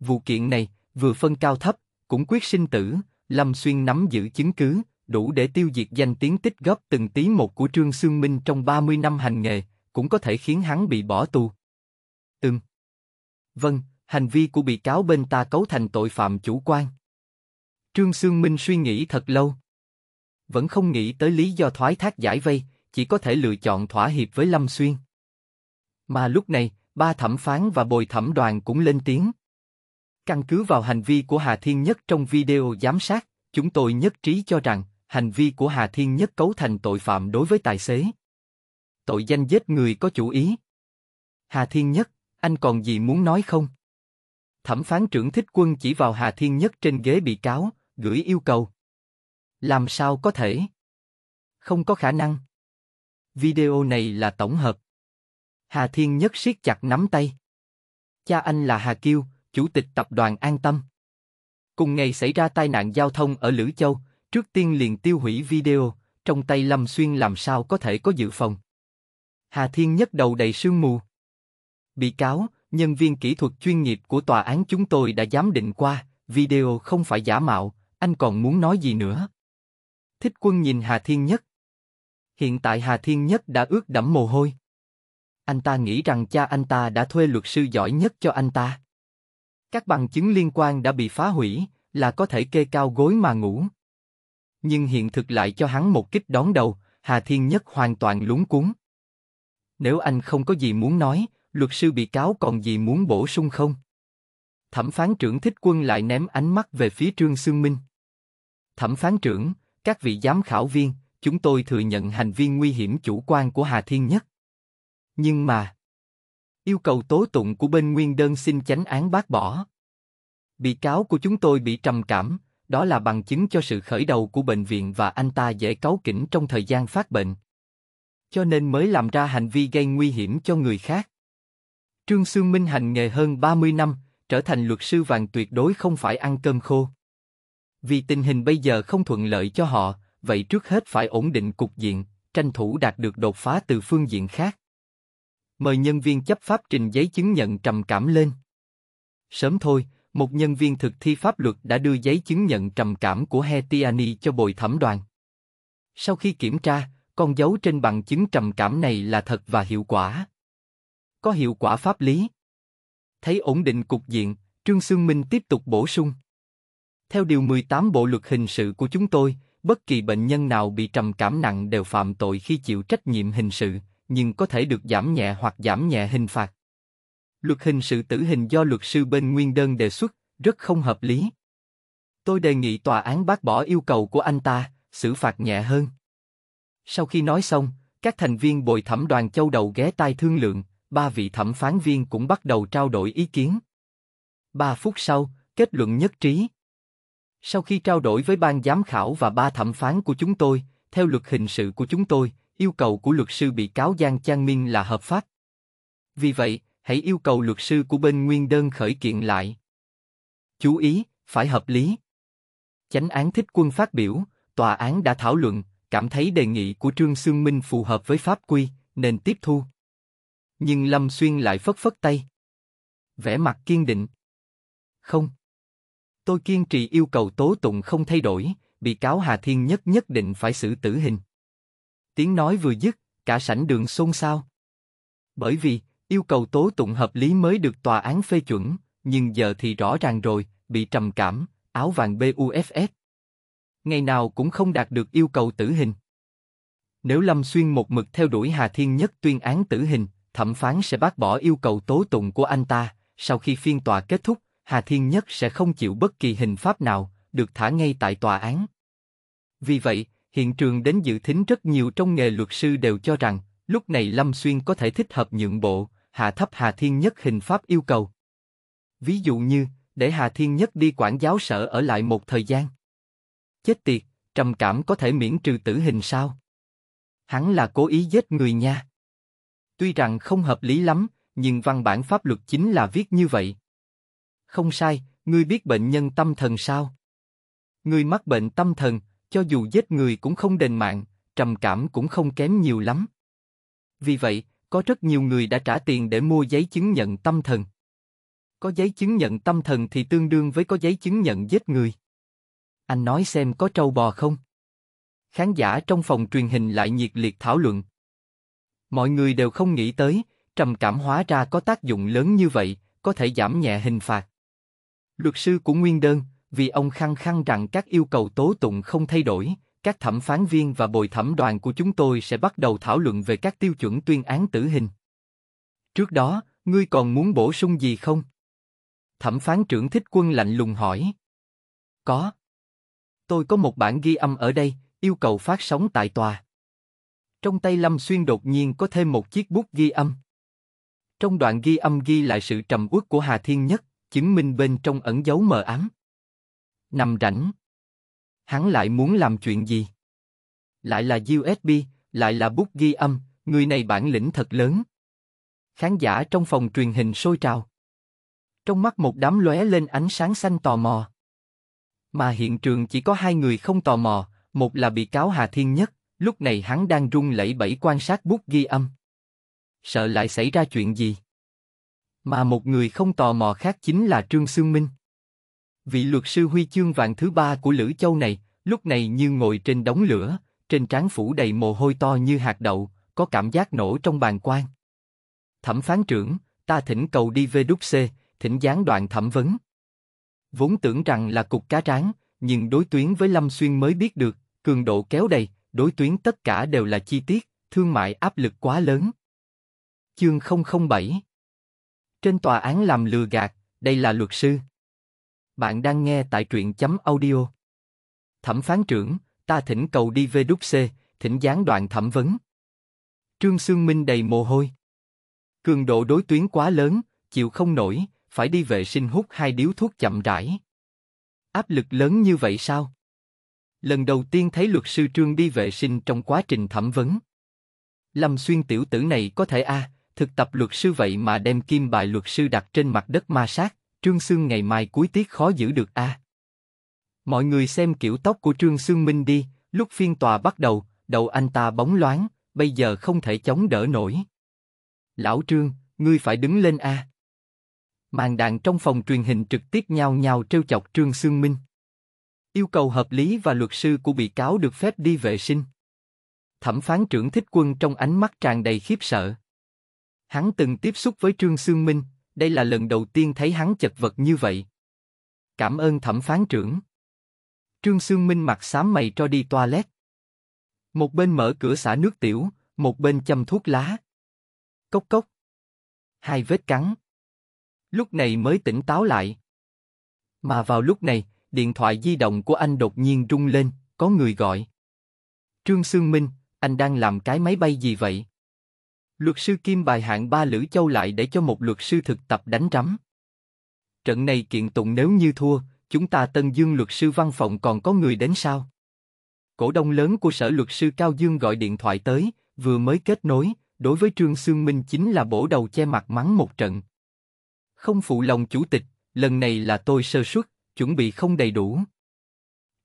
Vụ kiện này vừa phân cao thấp, cũng quyết sinh tử, Lâm Xuyên nắm giữ chứng cứ, đủ để tiêu diệt danh tiếng tích góp từng tí một của Trương Sương Minh trong 30 năm hành nghề, cũng có thể khiến hắn bị bỏ tù. Ừm. Vâng, hành vi của bị cáo bên ta cấu thành tội phạm chủ quan. Trương Sương Minh suy nghĩ thật lâu. Vẫn không nghĩ tới lý do thoái thác giải vây, chỉ có thể lựa chọn thỏa hiệp với Lâm Xuyên. Mà lúc này, ba thẩm phán và bồi thẩm đoàn cũng lên tiếng. Căn cứ vào hành vi của Hà Thiên Nhất trong video giám sát, chúng tôi nhất trí cho rằng, hành vi của Hà Thiên Nhất cấu thành tội phạm đối với tài xế. Tội danh giết người có chủ ý. Hà Thiên Nhất, anh còn gì muốn nói không? Thẩm phán trưởng thích quân chỉ vào Hà Thiên Nhất trên ghế bị cáo, gửi yêu cầu. Làm sao có thể? Không có khả năng. Video này là tổng hợp. Hà Thiên Nhất siết chặt nắm tay. Cha anh là Hà Kiêu, chủ tịch tập đoàn An Tâm. Cùng ngày xảy ra tai nạn giao thông ở Lữ Châu, trước tiên liền tiêu hủy video, trong tay Lâm Xuyên làm sao có thể có dự phòng. Hà Thiên Nhất đầu đầy sương mù. Bị cáo, nhân viên kỹ thuật chuyên nghiệp của tòa án chúng tôi đã giám định qua, video không phải giả mạo, anh còn muốn nói gì nữa? Thích quân nhìn Hà Thiên Nhất. Hiện tại Hà Thiên Nhất đã ướt đẫm mồ hôi. Anh ta nghĩ rằng cha anh ta đã thuê luật sư giỏi nhất cho anh ta. Các bằng chứng liên quan đã bị phá hủy, là có thể kê cao gối mà ngủ. Nhưng hiện thực lại cho hắn một kích đón đầu, Hà Thiên Nhất hoàn toàn lúng cuốn. Nếu anh không có gì muốn nói, luật sư bị cáo còn gì muốn bổ sung không? Thẩm phán trưởng thích quân lại ném ánh mắt về phía Trương Sương Minh. Thẩm phán trưởng, các vị giám khảo viên, chúng tôi thừa nhận hành vi nguy hiểm chủ quan của Hà Thiên Nhất. Nhưng mà, yêu cầu tố tụng của bên nguyên đơn xin chánh án bác bỏ. Bị cáo của chúng tôi bị trầm cảm, đó là bằng chứng cho sự khởi đầu của bệnh viện và anh ta dễ cáu kỉnh trong thời gian phát bệnh. Cho nên mới làm ra hành vi gây nguy hiểm cho người khác. Trương Sương Minh hành nghề hơn 30 năm, trở thành luật sư vàng tuyệt đối không phải ăn cơm khô. Vì tình hình bây giờ không thuận lợi cho họ, vậy trước hết phải ổn định cục diện, tranh thủ đạt được đột phá từ phương diện khác. Mời nhân viên chấp pháp trình giấy chứng nhận trầm cảm lên. Sớm thôi, một nhân viên thực thi pháp luật đã đưa giấy chứng nhận trầm cảm của Hetiani cho bồi thẩm đoàn. Sau khi kiểm tra, con dấu trên bằng chứng trầm cảm này là thật và hiệu quả có hiệu quả pháp lý. Thấy ổn định cục diện, Trương Sương Minh tiếp tục bổ sung. Theo Điều 18 Bộ Luật Hình sự của chúng tôi, bất kỳ bệnh nhân nào bị trầm cảm nặng đều phạm tội khi chịu trách nhiệm hình sự, nhưng có thể được giảm nhẹ hoặc giảm nhẹ hình phạt. Luật hình sự tử hình do luật sư bên Nguyên Đơn đề xuất, rất không hợp lý. Tôi đề nghị tòa án bác bỏ yêu cầu của anh ta, xử phạt nhẹ hơn. Sau khi nói xong, các thành viên bồi thẩm đoàn châu đầu ghé tai thương lượng, ba vị thẩm phán viên cũng bắt đầu trao đổi ý kiến. Ba phút sau, kết luận nhất trí. Sau khi trao đổi với ban giám khảo và ba thẩm phán của chúng tôi, theo luật hình sự của chúng tôi, yêu cầu của luật sư bị cáo Giang Trang Minh là hợp pháp. Vì vậy, hãy yêu cầu luật sư của bên nguyên đơn khởi kiện lại. Chú ý, phải hợp lý. Chánh án thích quân phát biểu, tòa án đã thảo luận, cảm thấy đề nghị của Trương Sương Minh phù hợp với pháp quy, nên tiếp thu nhưng Lâm Xuyên lại phất phất tay, vẻ mặt kiên định. Không, tôi kiên trì yêu cầu tố tụng không thay đổi, bị cáo Hà Thiên nhất nhất định phải xử tử hình. Tiếng nói vừa dứt, cả sảnh đường xôn xao. Bởi vì yêu cầu tố tụng hợp lý mới được tòa án phê chuẩn, nhưng giờ thì rõ ràng rồi, bị trầm cảm, áo vàng BUFF. Ngày nào cũng không đạt được yêu cầu tử hình. Nếu Lâm Xuyên một mực theo đuổi Hà Thiên Nhất tuyên án tử hình, thẩm phán sẽ bác bỏ yêu cầu tố tụng của anh ta. Sau khi phiên tòa kết thúc, Hà Thiên Nhất sẽ không chịu bất kỳ hình pháp nào, được thả ngay tại tòa án. Vì vậy, hiện trường đến dự thính rất nhiều trong nghề luật sư đều cho rằng, lúc này Lâm Xuyên có thể thích hợp nhượng bộ, hạ thấp Hà Thiên Nhất hình pháp yêu cầu. Ví dụ như, để Hà Thiên Nhất đi quản giáo sở ở lại một thời gian. Chết tiệt, trầm cảm có thể miễn trừ tử hình sao? Hắn là cố ý giết người nha. Tuy rằng không hợp lý lắm, nhưng văn bản pháp luật chính là viết như vậy. Không sai, ngươi biết bệnh nhân tâm thần sao? Ngươi mắc bệnh tâm thần, cho dù giết người cũng không đền mạng, trầm cảm cũng không kém nhiều lắm. Vì vậy, có rất nhiều người đã trả tiền để mua giấy chứng nhận tâm thần. Có giấy chứng nhận tâm thần thì tương đương với có giấy chứng nhận giết người. Anh nói xem có trâu bò không? Khán giả trong phòng truyền hình lại nhiệt liệt thảo luận, Mọi người đều không nghĩ tới, trầm cảm hóa ra có tác dụng lớn như vậy, có thể giảm nhẹ hình phạt. Luật sư của Nguyên Đơn, vì ông khăng khăng rằng các yêu cầu tố tụng không thay đổi, các thẩm phán viên và bồi thẩm đoàn của chúng tôi sẽ bắt đầu thảo luận về các tiêu chuẩn tuyên án tử hình. Trước đó, ngươi còn muốn bổ sung gì không? Thẩm phán trưởng thích quân lạnh lùng hỏi. Có. Tôi có một bản ghi âm ở đây, yêu cầu phát sóng tại tòa. Trong tay Lâm Xuyên đột nhiên có thêm một chiếc bút ghi âm. Trong đoạn ghi âm ghi lại sự trầm uất của Hà Thiên Nhất, chứng minh bên trong ẩn dấu mờ ám. Nằm rảnh. Hắn lại muốn làm chuyện gì? Lại là USB, lại là bút ghi âm, người này bản lĩnh thật lớn. Khán giả trong phòng truyền hình sôi trào. Trong mắt một đám lóe lên ánh sáng xanh tò mò. Mà hiện trường chỉ có hai người không tò mò, một là bị cáo Hà Thiên Nhất, Lúc này hắn đang run lẩy bẩy quan sát bút ghi âm. Sợ lại xảy ra chuyện gì? Mà một người không tò mò khác chính là Trương Sương Minh. Vị luật sư huy chương vàng thứ ba của Lữ Châu này, lúc này như ngồi trên đống lửa, trên trán phủ đầy mồ hôi to như hạt đậu, có cảm giác nổ trong bàn quan. Thẩm phán trưởng, ta thỉnh cầu đi về đúc C, thỉnh gián đoạn thẩm vấn. Vốn tưởng rằng là cục cá tráng, nhưng đối tuyến với Lâm Xuyên mới biết được, cường độ kéo đầy, đối tuyến tất cả đều là chi tiết, thương mại áp lực quá lớn. Chương 007 Trên tòa án làm lừa gạt, đây là luật sư. Bạn đang nghe tại truyện chấm audio. Thẩm phán trưởng, ta thỉnh cầu đi về đúc C, thỉnh gián đoạn thẩm vấn. Trương Sương Minh đầy mồ hôi. Cường độ đối tuyến quá lớn, chịu không nổi, phải đi vệ sinh hút hai điếu thuốc chậm rãi. Áp lực lớn như vậy sao? lần đầu tiên thấy luật sư Trương đi vệ sinh trong quá trình thẩm vấn. Lâm Xuyên tiểu tử này có thể a, thực tập luật sư vậy mà đem kim bài luật sư đặt trên mặt đất ma sát, Trương xương ngày mai cuối tiết khó giữ được a. Mọi người xem kiểu tóc của Trương xương Minh đi, lúc phiên tòa bắt đầu, đầu anh ta bóng loáng, bây giờ không thể chống đỡ nổi. Lão Trương, ngươi phải đứng lên a. Màn đạn trong phòng truyền hình trực tiếp nhao nhao trêu chọc Trương xương Minh. Yêu cầu hợp lý và luật sư của bị cáo được phép đi vệ sinh. Thẩm phán trưởng thích quân trong ánh mắt tràn đầy khiếp sợ. Hắn từng tiếp xúc với Trương Sương Minh, đây là lần đầu tiên thấy hắn chật vật như vậy. Cảm ơn thẩm phán trưởng. Trương Sương Minh mặt xám mày cho đi toilet. Một bên mở cửa xả nước tiểu, một bên châm thuốc lá. Cốc cốc. Hai vết cắn. Lúc này mới tỉnh táo lại. Mà vào lúc này, điện thoại di động của anh đột nhiên rung lên, có người gọi. Trương Sương Minh, anh đang làm cái máy bay gì vậy? Luật sư Kim bài hạng ba Lữ Châu lại để cho một luật sư thực tập đánh rắm. Trận này kiện tụng nếu như thua, chúng ta Tân Dương luật sư văn phòng còn có người đến sao? Cổ đông lớn của sở luật sư Cao Dương gọi điện thoại tới, vừa mới kết nối, đối với Trương Sương Minh chính là bổ đầu che mặt mắng một trận. Không phụ lòng chủ tịch, lần này là tôi sơ suất, chuẩn bị không đầy đủ.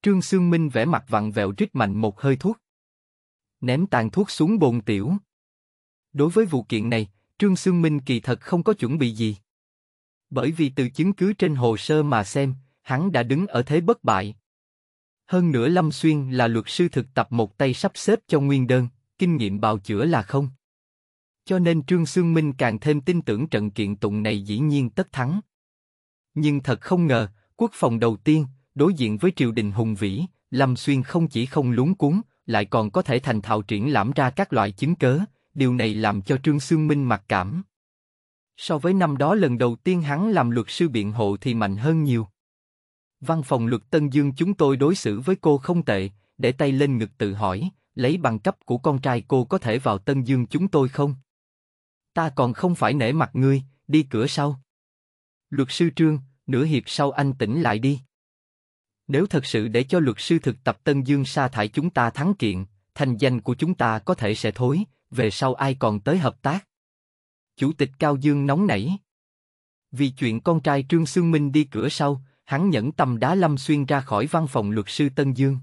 Trương Sương Minh vẽ mặt vặn vẹo rít mạnh một hơi thuốc. Ném tàn thuốc xuống bồn tiểu. Đối với vụ kiện này, Trương Sương Minh kỳ thật không có chuẩn bị gì. Bởi vì từ chứng cứ trên hồ sơ mà xem, hắn đã đứng ở thế bất bại. Hơn nữa Lâm Xuyên là luật sư thực tập một tay sắp xếp cho nguyên đơn, kinh nghiệm bào chữa là không. Cho nên Trương Sương Minh càng thêm tin tưởng trận kiện tụng này dĩ nhiên tất thắng. Nhưng thật không ngờ, Quốc phòng đầu tiên, đối diện với triều đình hùng vĩ, Lâm Xuyên không chỉ không lúng cuốn, lại còn có thể thành thạo triển lãm ra các loại chứng cớ, điều này làm cho Trương xương Minh mặc cảm. So với năm đó lần đầu tiên hắn làm luật sư biện hộ thì mạnh hơn nhiều. Văn phòng luật Tân Dương chúng tôi đối xử với cô không tệ, để tay lên ngực tự hỏi, lấy bằng cấp của con trai cô có thể vào Tân Dương chúng tôi không? Ta còn không phải nể mặt ngươi, đi cửa sau. Luật sư Trương, nửa hiệp sau anh tỉnh lại đi. Nếu thật sự để cho luật sư thực tập Tân Dương sa thải chúng ta thắng kiện, thành danh của chúng ta có thể sẽ thối, về sau ai còn tới hợp tác. Chủ tịch Cao Dương nóng nảy. Vì chuyện con trai Trương Sương Minh đi cửa sau, hắn nhẫn tâm đá Lâm Xuyên ra khỏi văn phòng luật sư Tân Dương.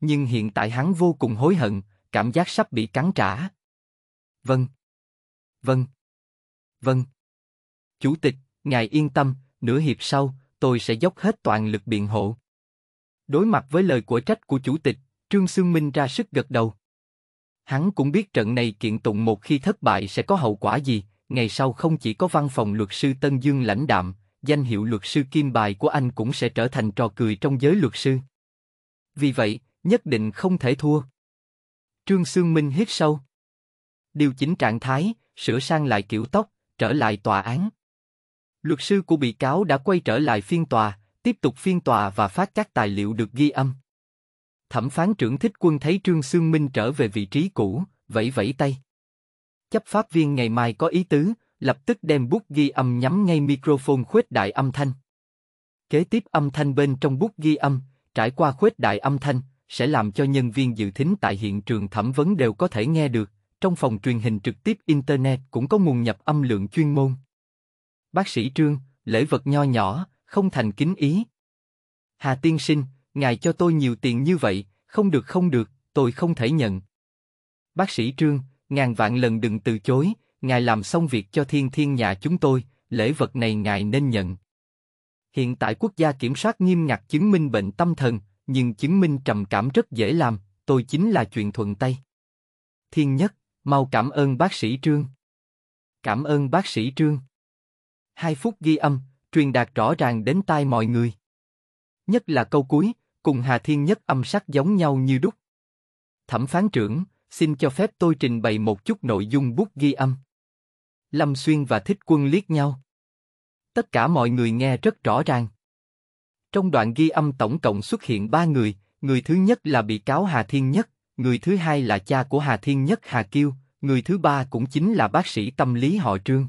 Nhưng hiện tại hắn vô cùng hối hận, cảm giác sắp bị cắn trả. Vâng. Vâng. Vâng. Chủ tịch, ngài yên tâm, nửa hiệp sau, tôi sẽ dốc hết toàn lực biện hộ. Đối mặt với lời của trách của chủ tịch, Trương Sương Minh ra sức gật đầu. Hắn cũng biết trận này kiện tụng một khi thất bại sẽ có hậu quả gì, ngày sau không chỉ có văn phòng luật sư Tân Dương lãnh đạm, danh hiệu luật sư kim bài của anh cũng sẽ trở thành trò cười trong giới luật sư. Vì vậy, nhất định không thể thua. Trương Sương Minh hít sâu. Điều chỉnh trạng thái, sửa sang lại kiểu tóc, trở lại tòa án. Luật sư của bị cáo đã quay trở lại phiên tòa, tiếp tục phiên tòa và phát các tài liệu được ghi âm. Thẩm phán trưởng Thích Quân thấy Trương Sương Minh trở về vị trí cũ, vẫy vẫy tay. Chấp pháp viên ngày mai có ý tứ, lập tức đem bút ghi âm nhắm ngay microphone khuếch đại âm thanh. Kế tiếp âm thanh bên trong bút ghi âm, trải qua khuếch đại âm thanh, sẽ làm cho nhân viên dự thính tại hiện trường thẩm vấn đều có thể nghe được. Trong phòng truyền hình trực tiếp Internet cũng có nguồn nhập âm lượng chuyên môn. Bác sĩ Trương, lễ vật nho nhỏ, không thành kính ý. Hà tiên sinh, ngài cho tôi nhiều tiền như vậy, không được không được, tôi không thể nhận. Bác sĩ Trương, ngàn vạn lần đừng từ chối, ngài làm xong việc cho thiên thiên nhà chúng tôi, lễ vật này ngài nên nhận. Hiện tại quốc gia kiểm soát nghiêm ngặt chứng minh bệnh tâm thần, nhưng chứng minh trầm cảm rất dễ làm, tôi chính là chuyện thuận tay. Thiên nhất, mau cảm ơn bác sĩ Trương. Cảm ơn bác sĩ Trương. 2 phút ghi âm, truyền đạt rõ ràng đến tai mọi người. Nhất là câu cuối, cùng Hà Thiên Nhất âm sắc giống nhau như đúc. Thẩm phán trưởng, xin cho phép tôi trình bày một chút nội dung bút ghi âm. Lâm Xuyên và Thích Quân liếc nhau. Tất cả mọi người nghe rất rõ ràng. Trong đoạn ghi âm tổng cộng xuất hiện ba người, người thứ nhất là bị cáo Hà Thiên Nhất, người thứ hai là cha của Hà Thiên Nhất Hà Kiêu, người thứ ba cũng chính là bác sĩ tâm lý họ Trương.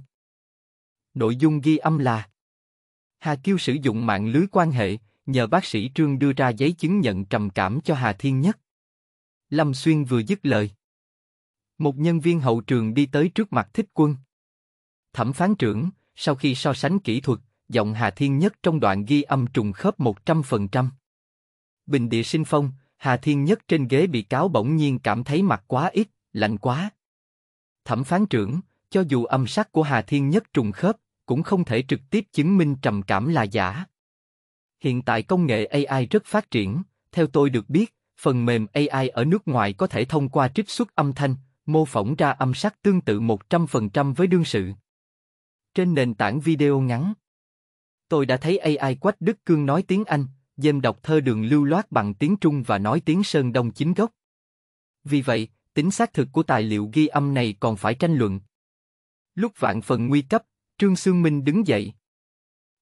Nội dung ghi âm là Hà Kiêu sử dụng mạng lưới quan hệ, nhờ bác sĩ Trương đưa ra giấy chứng nhận trầm cảm cho Hà Thiên Nhất. Lâm Xuyên vừa dứt lời. Một nhân viên hậu trường đi tới trước mặt thích quân. Thẩm phán trưởng, sau khi so sánh kỹ thuật, giọng Hà Thiên Nhất trong đoạn ghi âm trùng khớp 100%. Bình địa sinh phong, Hà Thiên Nhất trên ghế bị cáo bỗng nhiên cảm thấy mặt quá ít, lạnh quá. Thẩm phán trưởng, cho dù âm sắc của Hà Thiên Nhất trùng khớp, cũng không thể trực tiếp chứng minh trầm cảm là giả. Hiện tại công nghệ AI rất phát triển, theo tôi được biết, phần mềm AI ở nước ngoài có thể thông qua trích xuất âm thanh, mô phỏng ra âm sắc tương tự 100% với đương sự. Trên nền tảng video ngắn, tôi đã thấy AI Quách Đức Cương nói tiếng Anh, dêm đọc thơ đường lưu loát bằng tiếng Trung và nói tiếng Sơn Đông chính gốc. Vì vậy, tính xác thực của tài liệu ghi âm này còn phải tranh luận. Lúc vạn phần nguy cấp, Trương Sương Minh đứng dậy.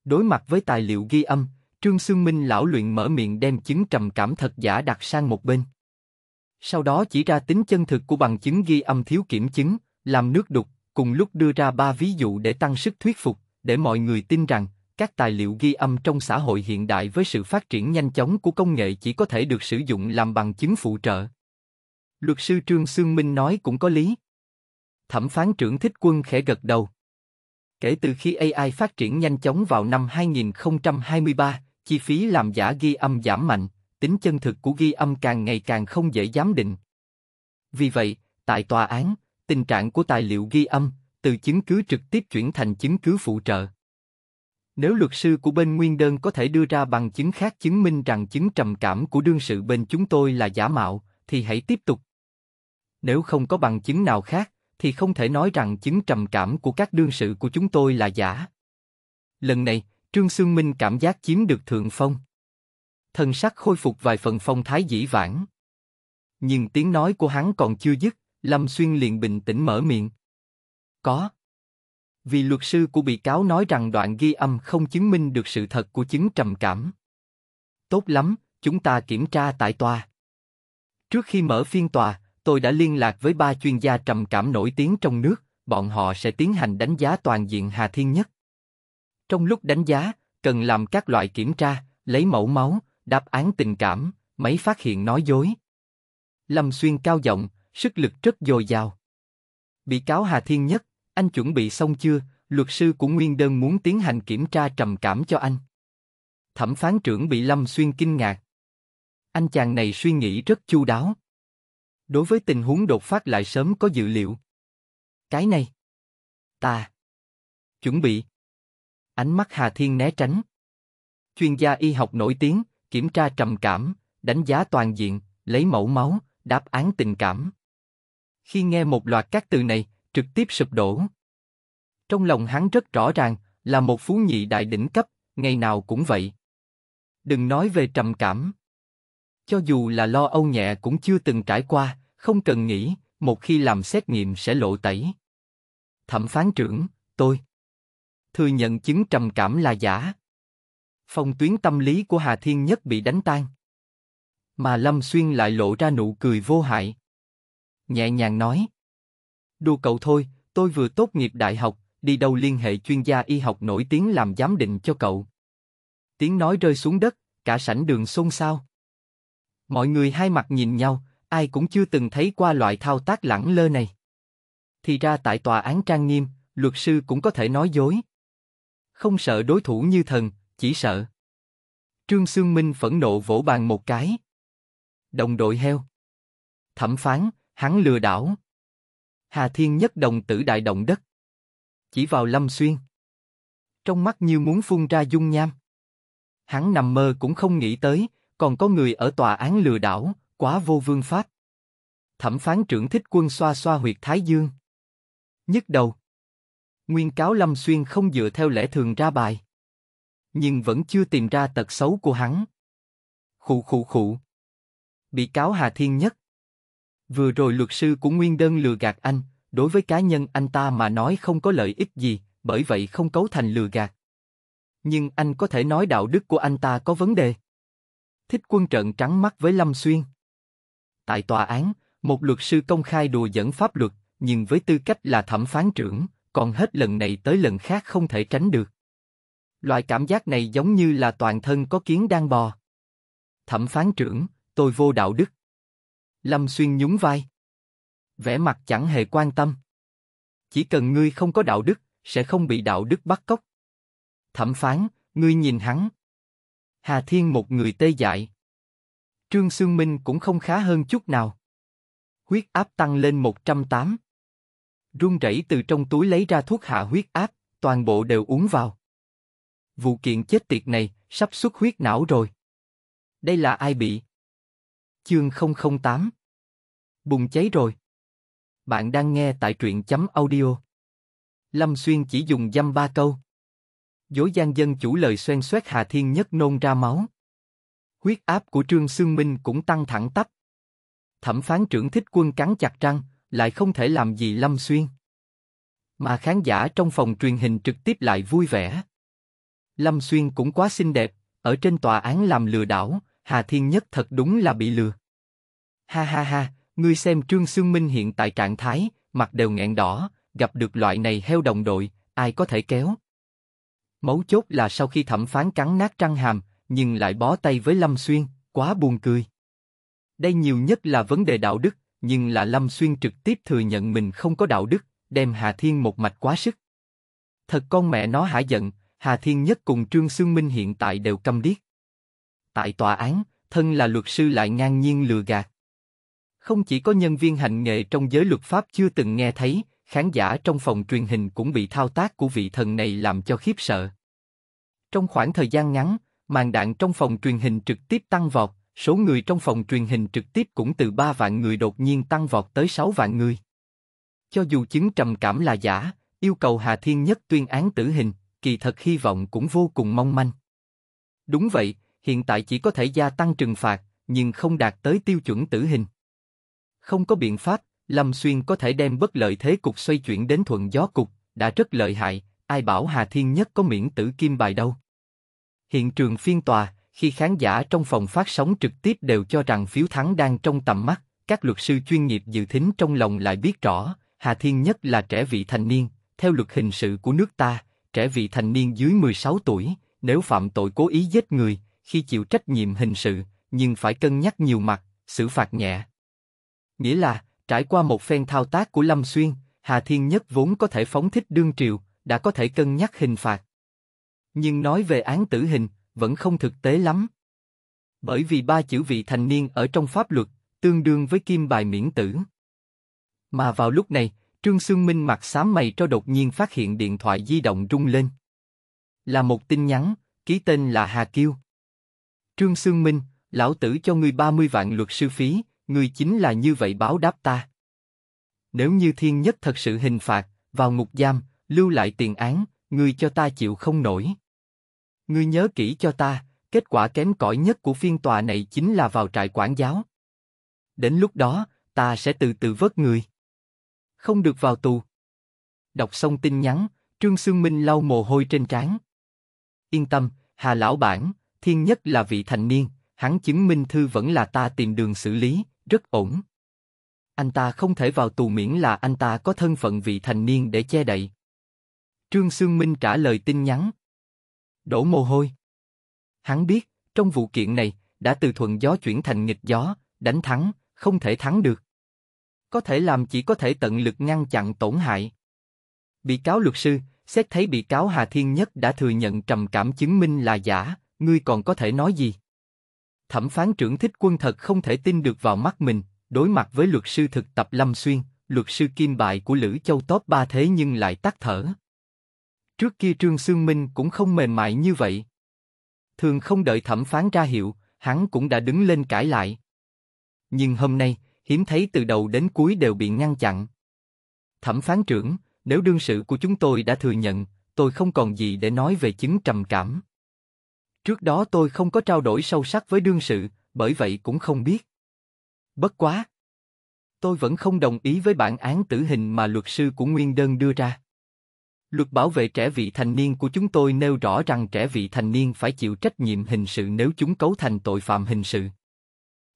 Đối mặt với tài liệu ghi âm, Trương Sương Minh lão luyện mở miệng đem chứng trầm cảm thật giả đặt sang một bên. Sau đó chỉ ra tính chân thực của bằng chứng ghi âm thiếu kiểm chứng, làm nước đục, cùng lúc đưa ra ba ví dụ để tăng sức thuyết phục, để mọi người tin rằng các tài liệu ghi âm trong xã hội hiện đại với sự phát triển nhanh chóng của công nghệ chỉ có thể được sử dụng làm bằng chứng phụ trợ. Luật sư Trương Sương Minh nói cũng có lý. Thẩm phán trưởng thích quân khẽ gật đầu. Kể từ khi AI phát triển nhanh chóng vào năm 2023, chi phí làm giả ghi âm giảm mạnh, tính chân thực của ghi âm càng ngày càng không dễ giám định. Vì vậy, tại tòa án, tình trạng của tài liệu ghi âm, từ chứng cứ trực tiếp chuyển thành chứng cứ phụ trợ. Nếu luật sư của bên nguyên đơn có thể đưa ra bằng chứng khác chứng minh rằng chứng trầm cảm của đương sự bên chúng tôi là giả mạo, thì hãy tiếp tục. Nếu không có bằng chứng nào khác, thì không thể nói rằng chứng trầm cảm của các đương sự của chúng tôi là giả. Lần này, Trương Sương Minh cảm giác chiếm được thượng phong. Thần sắc khôi phục vài phần phong thái dĩ vãng. Nhưng tiếng nói của hắn còn chưa dứt, Lâm Xuyên liền bình tĩnh mở miệng. Có. Vì luật sư của bị cáo nói rằng đoạn ghi âm không chứng minh được sự thật của chứng trầm cảm. Tốt lắm, chúng ta kiểm tra tại tòa. Trước khi mở phiên tòa, tôi đã liên lạc với ba chuyên gia trầm cảm nổi tiếng trong nước, bọn họ sẽ tiến hành đánh giá toàn diện Hà Thiên Nhất. Trong lúc đánh giá, cần làm các loại kiểm tra, lấy mẫu máu, đáp án tình cảm, máy phát hiện nói dối. Lâm Xuyên cao giọng, sức lực rất dồi dào. Bị cáo Hà Thiên Nhất, anh chuẩn bị xong chưa? Luật sư của Nguyên Đơn muốn tiến hành kiểm tra trầm cảm cho anh. Thẩm phán trưởng bị Lâm Xuyên kinh ngạc. Anh chàng này suy nghĩ rất chu đáo. Đối với tình huống đột phát lại sớm có dự liệu. Cái này. Ta. Chuẩn bị. Ánh mắt Hà Thiên né tránh. Chuyên gia y học nổi tiếng, kiểm tra trầm cảm, đánh giá toàn diện, lấy mẫu máu, đáp án tình cảm. Khi nghe một loạt các từ này, trực tiếp sụp đổ. Trong lòng hắn rất rõ ràng, là một phú nhị đại đỉnh cấp, ngày nào cũng vậy. Đừng nói về trầm cảm. Cho dù là lo âu nhẹ cũng chưa từng trải qua không cần nghĩ, một khi làm xét nghiệm sẽ lộ tẩy. Thẩm phán trưởng, tôi thừa nhận chứng trầm cảm là giả. Phòng tuyến tâm lý của Hà Thiên Nhất bị đánh tan. Mà Lâm Xuyên lại lộ ra nụ cười vô hại. Nhẹ nhàng nói. Đùa cậu thôi, tôi vừa tốt nghiệp đại học, đi đâu liên hệ chuyên gia y học nổi tiếng làm giám định cho cậu. Tiếng nói rơi xuống đất, cả sảnh đường xôn xao. Mọi người hai mặt nhìn nhau, ai cũng chưa từng thấy qua loại thao tác lẳng lơ này. Thì ra tại tòa án trang nghiêm, luật sư cũng có thể nói dối. Không sợ đối thủ như thần, chỉ sợ. Trương Sương Minh phẫn nộ vỗ bàn một cái. Đồng đội heo. Thẩm phán, hắn lừa đảo. Hà Thiên nhất đồng tử đại động đất. Chỉ vào Lâm Xuyên. Trong mắt như muốn phun ra dung nham. Hắn nằm mơ cũng không nghĩ tới, còn có người ở tòa án lừa đảo, quá vô vương pháp. Thẩm phán trưởng thích quân xoa xoa huyệt thái dương. Nhất đầu. Nguyên cáo Lâm Xuyên không dựa theo lẽ thường ra bài. Nhưng vẫn chưa tìm ra tật xấu của hắn. Khụ khụ khụ. Bị cáo Hà Thiên Nhất. Vừa rồi luật sư của Nguyên Đơn lừa gạt anh, đối với cá nhân anh ta mà nói không có lợi ích gì, bởi vậy không cấu thành lừa gạt. Nhưng anh có thể nói đạo đức của anh ta có vấn đề. Thích quân trợn trắng mắt với Lâm Xuyên. Tại tòa án, một luật sư công khai đùa dẫn pháp luật, nhưng với tư cách là thẩm phán trưởng, còn hết lần này tới lần khác không thể tránh được. Loại cảm giác này giống như là toàn thân có kiến đang bò. Thẩm phán trưởng, tôi vô đạo đức. Lâm Xuyên nhún vai. Vẻ mặt chẳng hề quan tâm. Chỉ cần ngươi không có đạo đức, sẽ không bị đạo đức bắt cóc. Thẩm phán, ngươi nhìn hắn. Hà Thiên một người tê dại. Trương Sương Minh cũng không khá hơn chút nào. Huyết áp tăng lên 108. Run rẩy từ trong túi lấy ra thuốc hạ huyết áp, toàn bộ đều uống vào. Vụ kiện chết tiệt này, sắp xuất huyết não rồi. Đây là ai bị? Chương 008 Bùng cháy rồi. Bạn đang nghe tại truyện chấm audio. Lâm Xuyên chỉ dùng dăm ba câu. Dối gian dân chủ lời xoen xoét Hà Thiên Nhất nôn ra máu. Huyết áp của Trương Sương Minh cũng tăng thẳng tắp. Thẩm phán trưởng thích quân cắn chặt răng, lại không thể làm gì Lâm Xuyên. Mà khán giả trong phòng truyền hình trực tiếp lại vui vẻ. Lâm Xuyên cũng quá xinh đẹp, ở trên tòa án làm lừa đảo, Hà Thiên Nhất thật đúng là bị lừa. Ha ha ha, ngươi xem Trương Sương Minh hiện tại trạng thái, mặt đều nghẹn đỏ, gặp được loại này heo đồng đội, ai có thể kéo. Mấu chốt là sau khi thẩm phán cắn nát răng hàm, nhưng lại bó tay với Lâm Xuyên, quá buồn cười. Đây nhiều nhất là vấn đề đạo đức, nhưng là Lâm Xuyên trực tiếp thừa nhận mình không có đạo đức, đem Hà Thiên một mạch quá sức. Thật con mẹ nó hả giận, Hà Thiên Nhất cùng Trương Sương Minh hiện tại đều câm điếc. Tại tòa án, thân là luật sư lại ngang nhiên lừa gạt. Không chỉ có nhân viên hành nghề trong giới luật pháp chưa từng nghe thấy, khán giả trong phòng truyền hình cũng bị thao tác của vị thần này làm cho khiếp sợ. Trong khoảng thời gian ngắn, màn đạn trong phòng truyền hình trực tiếp tăng vọt, số người trong phòng truyền hình trực tiếp cũng từ 3 vạn người đột nhiên tăng vọt tới 6 vạn người. Cho dù chứng trầm cảm là giả, yêu cầu Hà Thiên Nhất tuyên án tử hình, kỳ thật hy vọng cũng vô cùng mong manh. Đúng vậy, hiện tại chỉ có thể gia tăng trừng phạt, nhưng không đạt tới tiêu chuẩn tử hình. Không có biện pháp, Lâm Xuyên có thể đem bất lợi thế cục xoay chuyển đến thuận gió cục, đã rất lợi hại, ai bảo Hà Thiên Nhất có miễn tử kim bài đâu. Hiện trường phiên tòa, khi khán giả trong phòng phát sóng trực tiếp đều cho rằng phiếu thắng đang trong tầm mắt, các luật sư chuyên nghiệp dự thính trong lòng lại biết rõ, Hà Thiên Nhất là trẻ vị thành niên, theo luật hình sự của nước ta, trẻ vị thành niên dưới 16 tuổi, nếu phạm tội cố ý giết người, khi chịu trách nhiệm hình sự, nhưng phải cân nhắc nhiều mặt, xử phạt nhẹ. Nghĩa là, trải qua một phen thao tác của Lâm Xuyên, Hà Thiên Nhất vốn có thể phóng thích đương triều, đã có thể cân nhắc hình phạt, nhưng nói về án tử hình, vẫn không thực tế lắm. Bởi vì ba chữ vị thành niên ở trong pháp luật, tương đương với kim bài miễn tử. Mà vào lúc này, Trương xương Minh mặt xám mày cho đột nhiên phát hiện điện thoại di động rung lên. Là một tin nhắn, ký tên là Hà Kiêu. Trương xương Minh, lão tử cho ngươi 30 vạn luật sư phí, ngươi chính là như vậy báo đáp ta. Nếu như thiên nhất thật sự hình phạt, vào ngục giam, lưu lại tiền án, ngươi cho ta chịu không nổi. Ngươi nhớ kỹ cho ta, kết quả kém cỏi nhất của phiên tòa này chính là vào trại quản giáo. Đến lúc đó, ta sẽ từ từ vớt người. Không được vào tù. Đọc xong tin nhắn, Trương Sương Minh lau mồ hôi trên trán. Yên tâm, Hà lão bản, thiên nhất là vị thành niên, hắn chứng minh thư vẫn là ta tìm đường xử lý, rất ổn. Anh ta không thể vào tù miễn là anh ta có thân phận vị thành niên để che đậy. Trương Sương Minh trả lời tin nhắn, đổ mồ hôi. Hắn biết, trong vụ kiện này, đã từ thuận gió chuyển thành nghịch gió, đánh thắng, không thể thắng được. Có thể làm chỉ có thể tận lực ngăn chặn tổn hại. Bị cáo luật sư, xét thấy bị cáo Hà Thiên Nhất đã thừa nhận trầm cảm chứng minh là giả, ngươi còn có thể nói gì? Thẩm phán trưởng thích quân thật không thể tin được vào mắt mình, đối mặt với luật sư thực tập Lâm Xuyên, luật sư kim bại của Lữ Châu top ba thế nhưng lại tắt thở. Trước kia Trương Sương Minh cũng không mềm mại như vậy. Thường không đợi thẩm phán ra hiệu, hắn cũng đã đứng lên cãi lại. Nhưng hôm nay, hiếm thấy từ đầu đến cuối đều bị ngăn chặn. Thẩm phán trưởng, nếu đương sự của chúng tôi đã thừa nhận, tôi không còn gì để nói về chứng trầm cảm. Trước đó tôi không có trao đổi sâu sắc với đương sự, bởi vậy cũng không biết. Bất quá! Tôi vẫn không đồng ý với bản án tử hình mà luật sư của Nguyên Đơn đưa ra. Luật bảo vệ trẻ vị thành niên của chúng tôi nêu rõ rằng trẻ vị thành niên phải chịu trách nhiệm hình sự nếu chúng cấu thành tội phạm hình sự.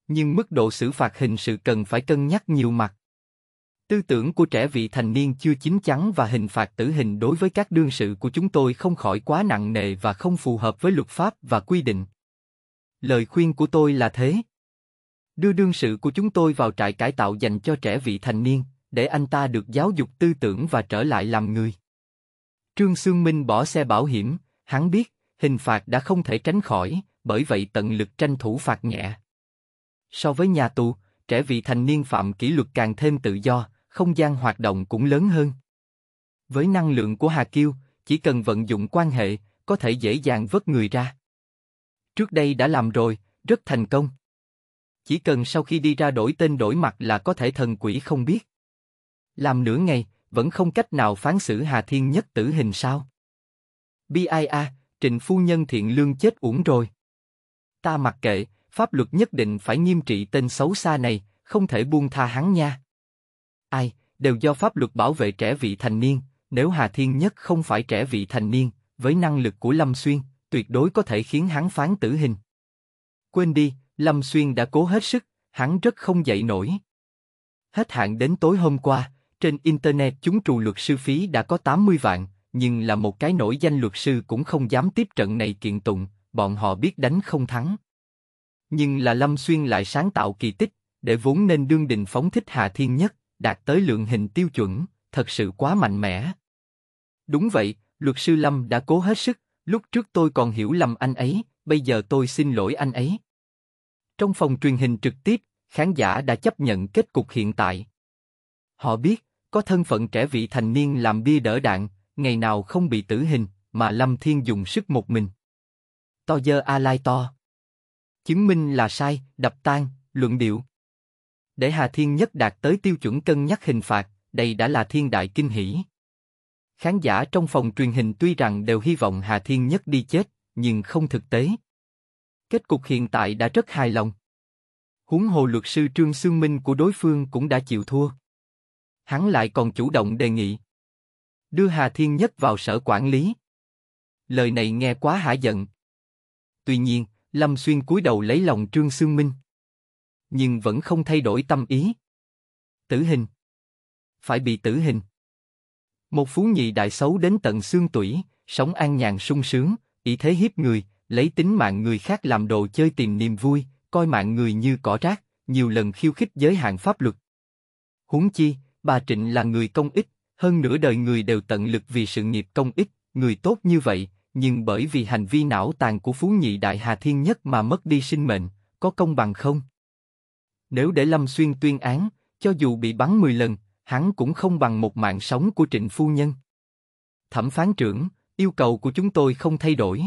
Nhưng mức độ xử phạt hình sự cần phải cân nhắc nhiều mặt. Tư tưởng của trẻ vị thành niên chưa chín chắn và hình phạt tử hình đối với các đương sự của chúng tôi không khỏi quá nặng nề và không phù hợp với luật pháp và quy định. Lời khuyên của tôi là thế. Đưa đương sự của chúng tôi vào trại cải tạo dành cho trẻ vị thành niên, để anh ta được giáo dục tư tưởng và trở lại làm người. Trương Sương Minh bỏ xe bảo hiểm, hắn biết, hình phạt đã không thể tránh khỏi, bởi vậy tận lực tranh thủ phạt nhẹ. So với nhà tù, trẻ vị thành niên phạm kỷ luật càng thêm tự do, không gian hoạt động cũng lớn hơn. Với năng lượng của Hà Kiêu, chỉ cần vận dụng quan hệ, có thể dễ dàng vớt người ra. Trước đây đã làm rồi, rất thành công. Chỉ cần sau khi đi ra đổi tên đổi mặt là có thể thần quỷ không biết. Làm nửa ngày, vẫn không cách nào phán xử Hà Thiên Nhất tử hình sao? Bia, Trịnh Phu Nhân thiện lương chết uổng rồi. Ta mặc kệ, pháp luật nhất định phải nghiêm trị tên xấu xa này, không thể buông tha hắn nha. Ai, đều do pháp luật bảo vệ trẻ vị thành niên, nếu Hà Thiên Nhất không phải trẻ vị thành niên, với năng lực của Lâm Xuyên, tuyệt đối có thể khiến hắn phán tử hình. Quên đi, Lâm Xuyên đã cố hết sức, hắn rất không dậy nổi. Hết hạn đến tối hôm qua, trên Internet chúng trù luật sư phí đã có 80 vạn, nhưng là một cái nổi danh luật sư cũng không dám tiếp trận này kiện tụng, bọn họ biết đánh không thắng. Nhưng là Lâm Xuyên lại sáng tạo kỳ tích, để vốn nên đương đình phóng thích Hà Thiên Nhất, đạt tới lượng hình tiêu chuẩn, thật sự quá mạnh mẽ. Đúng vậy, luật sư Lâm đã cố hết sức, lúc trước tôi còn hiểu lầm anh ấy, bây giờ tôi xin lỗi anh ấy. Trong phòng truyền hình trực tiếp, khán giả đã chấp nhận kết cục hiện tại. Họ biết, có thân phận trẻ vị thành niên làm bia đỡ đạn, ngày nào không bị tử hình, mà Lâm Thiên dùng sức một mình. To dơ a lai to. Chứng minh là sai, đập tan, luận điệu. Để Hà Thiên Nhất đạt tới tiêu chuẩn cân nhắc hình phạt, đây đã là thiên đại kinh hỷ. Khán giả trong phòng truyền hình tuy rằng đều hy vọng Hà Thiên Nhất đi chết, nhưng không thực tế. Kết cục hiện tại đã rất hài lòng. Huống hồ luật sư Trương Sương Minh của đối phương cũng đã chịu thua hắn lại còn chủ động đề nghị đưa Hà Thiên Nhất vào sở quản lý. Lời này nghe quá hả giận. Tuy nhiên, Lâm Xuyên cúi đầu lấy lòng Trương Sương Minh, nhưng vẫn không thay đổi tâm ý. Tử hình, phải bị tử hình. Một phú nhị đại xấu đến tận xương tủy, sống an nhàn sung sướng, ý thế hiếp người, lấy tính mạng người khác làm đồ chơi tìm niềm vui, coi mạng người như cỏ rác, nhiều lần khiêu khích giới hạn pháp luật. Huống chi, bà Trịnh là người công ích, hơn nửa đời người đều tận lực vì sự nghiệp công ích, người tốt như vậy, nhưng bởi vì hành vi não tàn của Phú Nhị Đại Hà Thiên Nhất mà mất đi sinh mệnh, có công bằng không? Nếu để Lâm Xuyên tuyên án, cho dù bị bắn 10 lần, hắn cũng không bằng một mạng sống của Trịnh Phu Nhân. Thẩm phán trưởng, yêu cầu của chúng tôi không thay đổi.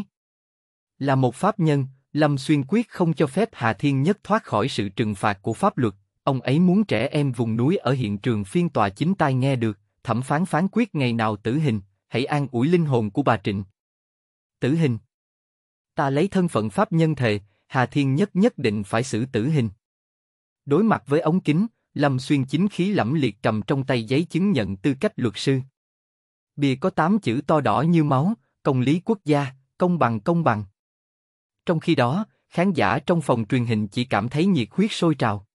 Là một pháp nhân, Lâm Xuyên quyết không cho phép Hà Thiên Nhất thoát khỏi sự trừng phạt của pháp luật, Ông ấy muốn trẻ em vùng núi ở hiện trường phiên tòa chính tai nghe được, thẩm phán phán quyết ngày nào tử hình, hãy an ủi linh hồn của bà Trịnh. Tử hình Ta lấy thân phận pháp nhân thề, Hà Thiên Nhất nhất định phải xử tử hình. Đối mặt với ống kính, Lâm Xuyên chính khí lẫm liệt cầm trong tay giấy chứng nhận tư cách luật sư. Bìa có tám chữ to đỏ như máu, công lý quốc gia, công bằng công bằng. Trong khi đó, khán giả trong phòng truyền hình chỉ cảm thấy nhiệt huyết sôi trào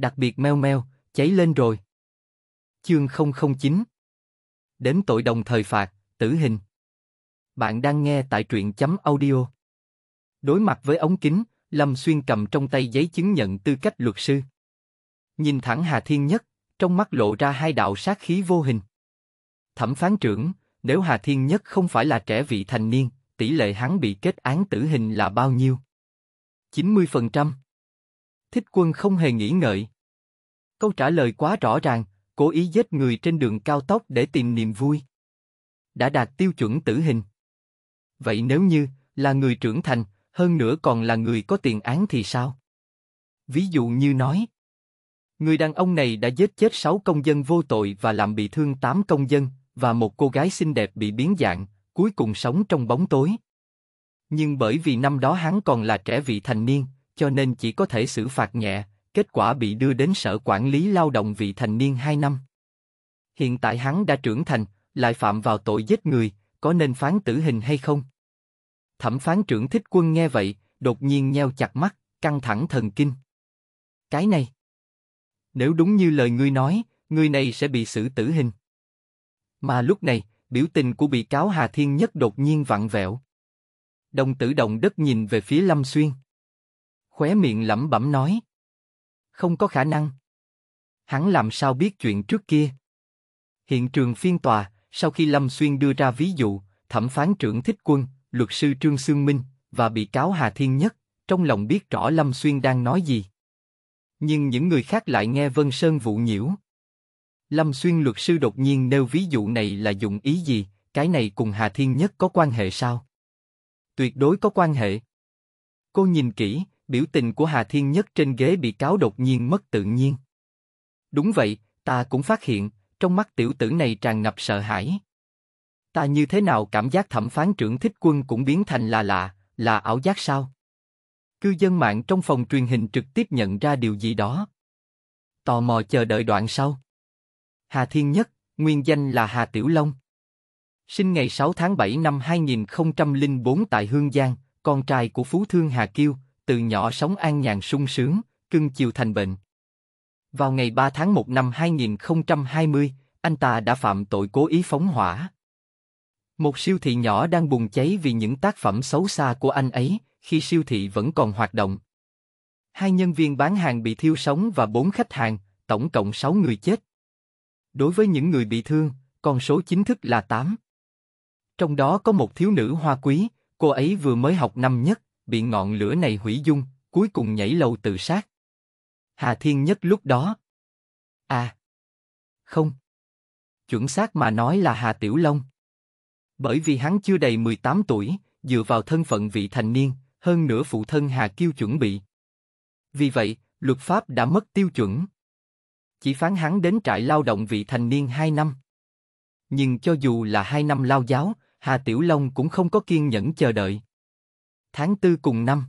đặc biệt meo meo, cháy lên rồi. Chương 009 Đến tội đồng thời phạt, tử hình. Bạn đang nghe tại truyện chấm audio. Đối mặt với ống kính, Lâm Xuyên cầm trong tay giấy chứng nhận tư cách luật sư. Nhìn thẳng Hà Thiên Nhất, trong mắt lộ ra hai đạo sát khí vô hình. Thẩm phán trưởng, nếu Hà Thiên Nhất không phải là trẻ vị thành niên, tỷ lệ hắn bị kết án tử hình là bao nhiêu? 90%. Thích quân không hề nghĩ ngợi. Câu trả lời quá rõ ràng, cố ý giết người trên đường cao tốc để tìm niềm vui. Đã đạt tiêu chuẩn tử hình. Vậy nếu như là người trưởng thành, hơn nữa còn là người có tiền án thì sao? Ví dụ như nói, người đàn ông này đã giết chết 6 công dân vô tội và làm bị thương 8 công dân, và một cô gái xinh đẹp bị biến dạng, cuối cùng sống trong bóng tối. Nhưng bởi vì năm đó hắn còn là trẻ vị thành niên, cho nên chỉ có thể xử phạt nhẹ, kết quả bị đưa đến Sở Quản lý Lao động vị thành niên 2 năm. Hiện tại hắn đã trưởng thành, lại phạm vào tội giết người, có nên phán tử hình hay không? Thẩm phán trưởng thích quân nghe vậy, đột nhiên nheo chặt mắt, căng thẳng thần kinh. Cái này, nếu đúng như lời ngươi nói, người này sẽ bị xử tử hình. Mà lúc này, biểu tình của bị cáo Hà Thiên Nhất đột nhiên vặn vẹo. Đồng tử động đất nhìn về phía Lâm Xuyên. Khóe miệng lẩm bẩm nói. Không có khả năng. Hắn làm sao biết chuyện trước kia? Hiện trường phiên tòa, sau khi Lâm Xuyên đưa ra ví dụ, thẩm phán trưởng Thích Quân, luật sư Trương Sương Minh và bị cáo Hà Thiên Nhất, trong lòng biết rõ Lâm Xuyên đang nói gì. Nhưng những người khác lại nghe Vân Sơn vụ nhiễu. Lâm Xuyên luật sư đột nhiên nêu ví dụ này là dụng ý gì, cái này cùng Hà Thiên Nhất có quan hệ sao? Tuyệt đối có quan hệ. Cô nhìn kỹ, biểu tình của Hà Thiên Nhất trên ghế bị cáo đột nhiên mất tự nhiên. Đúng vậy, ta cũng phát hiện, trong mắt tiểu tử này tràn ngập sợ hãi. Ta như thế nào cảm giác thẩm phán trưởng thích quân cũng biến thành là lạ, là ảo giác sao? Cư dân mạng trong phòng truyền hình trực tiếp nhận ra điều gì đó. Tò mò chờ đợi đoạn sau. Hà Thiên Nhất, nguyên danh là Hà Tiểu Long. Sinh ngày 6 tháng 7 năm 2004 tại Hương Giang, con trai của Phú Thương Hà Kiêu, từ nhỏ sống an nhàn sung sướng, cưng chiều thành bệnh. Vào ngày 3 tháng 1 năm 2020, anh ta đã phạm tội cố ý phóng hỏa. Một siêu thị nhỏ đang bùng cháy vì những tác phẩm xấu xa của anh ấy, khi siêu thị vẫn còn hoạt động. Hai nhân viên bán hàng bị thiêu sống và bốn khách hàng, tổng cộng sáu người chết. Đối với những người bị thương, con số chính thức là tám. Trong đó có một thiếu nữ hoa quý, cô ấy vừa mới học năm nhất, bị ngọn lửa này hủy dung, cuối cùng nhảy lầu tự sát. Hà Thiên Nhất lúc đó. À. Không. Chuẩn xác mà nói là Hà Tiểu Long. Bởi vì hắn chưa đầy 18 tuổi, dựa vào thân phận vị thành niên, hơn nữa phụ thân Hà Kiêu chuẩn bị. Vì vậy, luật pháp đã mất tiêu chuẩn. Chỉ phán hắn đến trại lao động vị thành niên 2 năm. Nhưng cho dù là 2 năm lao giáo, Hà Tiểu Long cũng không có kiên nhẫn chờ đợi tháng tư cùng năm.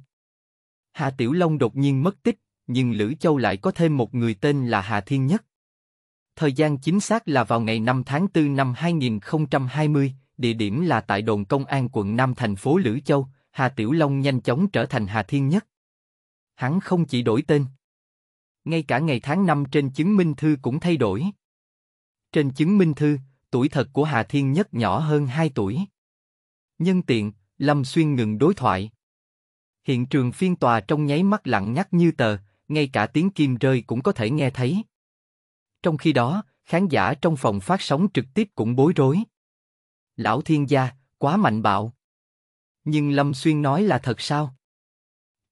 Hà Tiểu Long đột nhiên mất tích, nhưng Lữ Châu lại có thêm một người tên là Hà Thiên Nhất. Thời gian chính xác là vào ngày 5 tháng 4 năm 2020, địa điểm là tại đồn công an quận Nam thành phố Lữ Châu, Hà Tiểu Long nhanh chóng trở thành Hà Thiên Nhất. Hắn không chỉ đổi tên. Ngay cả ngày tháng năm trên chứng minh thư cũng thay đổi. Trên chứng minh thư, tuổi thật của Hà Thiên Nhất nhỏ hơn 2 tuổi. Nhân tiện, Lâm Xuyên ngừng đối thoại. Hiện trường phiên tòa trong nháy mắt lặng nhắc như tờ, ngay cả tiếng kim rơi cũng có thể nghe thấy. Trong khi đó, khán giả trong phòng phát sóng trực tiếp cũng bối rối. Lão thiên gia, quá mạnh bạo. Nhưng Lâm Xuyên nói là thật sao?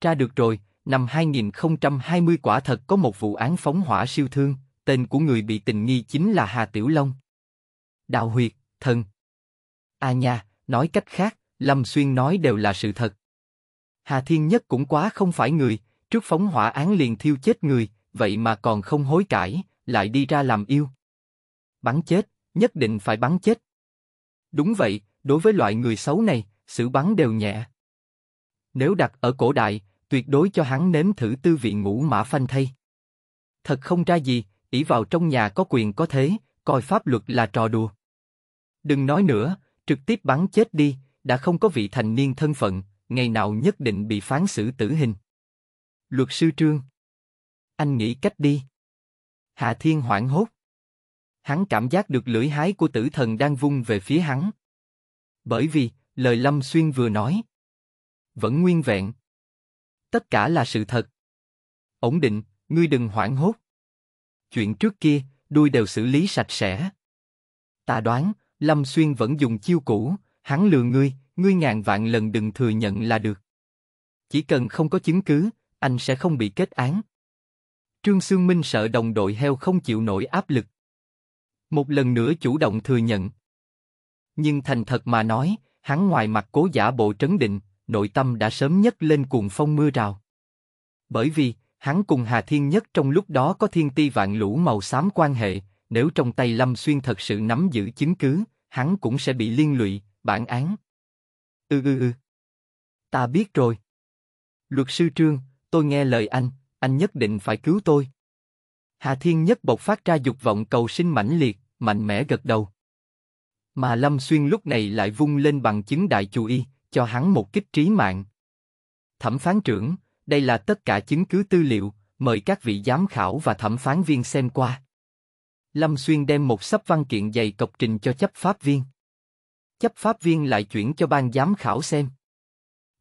Tra được rồi, năm 2020 quả thật có một vụ án phóng hỏa siêu thương, tên của người bị tình nghi chính là Hà Tiểu Long. Đạo huyệt, thần. À nha, nói cách khác, Lâm Xuyên nói đều là sự thật. Hà Thiên Nhất cũng quá không phải người, trước phóng hỏa án liền thiêu chết người, vậy mà còn không hối cải, lại đi ra làm yêu. Bắn chết, nhất định phải bắn chết. Đúng vậy, đối với loại người xấu này, xử bắn đều nhẹ. Nếu đặt ở cổ đại, tuyệt đối cho hắn nếm thử tư vị ngũ mã phanh thay. Thật không ra gì, ỷ vào trong nhà có quyền có thế, coi pháp luật là trò đùa. Đừng nói nữa, trực tiếp bắn chết đi, đã không có vị thành niên thân phận, ngày nào nhất định bị phán xử tử hình. Luật sư Trương Anh nghĩ cách đi. Hạ Thiên hoảng hốt. Hắn cảm giác được lưỡi hái của tử thần đang vung về phía hắn. Bởi vì, lời Lâm Xuyên vừa nói. Vẫn nguyên vẹn. Tất cả là sự thật. Ổn định, ngươi đừng hoảng hốt. Chuyện trước kia, đuôi đều xử lý sạch sẽ. Ta đoán, Lâm Xuyên vẫn dùng chiêu cũ, hắn lừa ngươi, ngươi ngàn vạn lần đừng thừa nhận là được. Chỉ cần không có chứng cứ, anh sẽ không bị kết án. Trương Sương Minh sợ đồng đội heo không chịu nổi áp lực. Một lần nữa chủ động thừa nhận. Nhưng thành thật mà nói, hắn ngoài mặt cố giả bộ trấn định, nội tâm đã sớm nhất lên cuồng phong mưa rào. Bởi vì, hắn cùng Hà Thiên Nhất trong lúc đó có thiên ti vạn lũ màu xám quan hệ, nếu trong tay Lâm Xuyên thật sự nắm giữ chứng cứ, hắn cũng sẽ bị liên lụy, bản án. Ừ ừ ừ. Ta biết rồi. Luật sư Trương, tôi nghe lời anh, anh nhất định phải cứu tôi. Hà Thiên Nhất bộc phát ra dục vọng cầu sinh mãnh liệt, mạnh mẽ gật đầu. Mà Lâm Xuyên lúc này lại vung lên bằng chứng đại chủ y, cho hắn một kích trí mạng. Thẩm phán trưởng, đây là tất cả chứng cứ tư liệu, mời các vị giám khảo và thẩm phán viên xem qua. Lâm Xuyên đem một sấp văn kiện dày cọc trình cho chấp pháp viên chấp pháp viên lại chuyển cho ban giám khảo xem.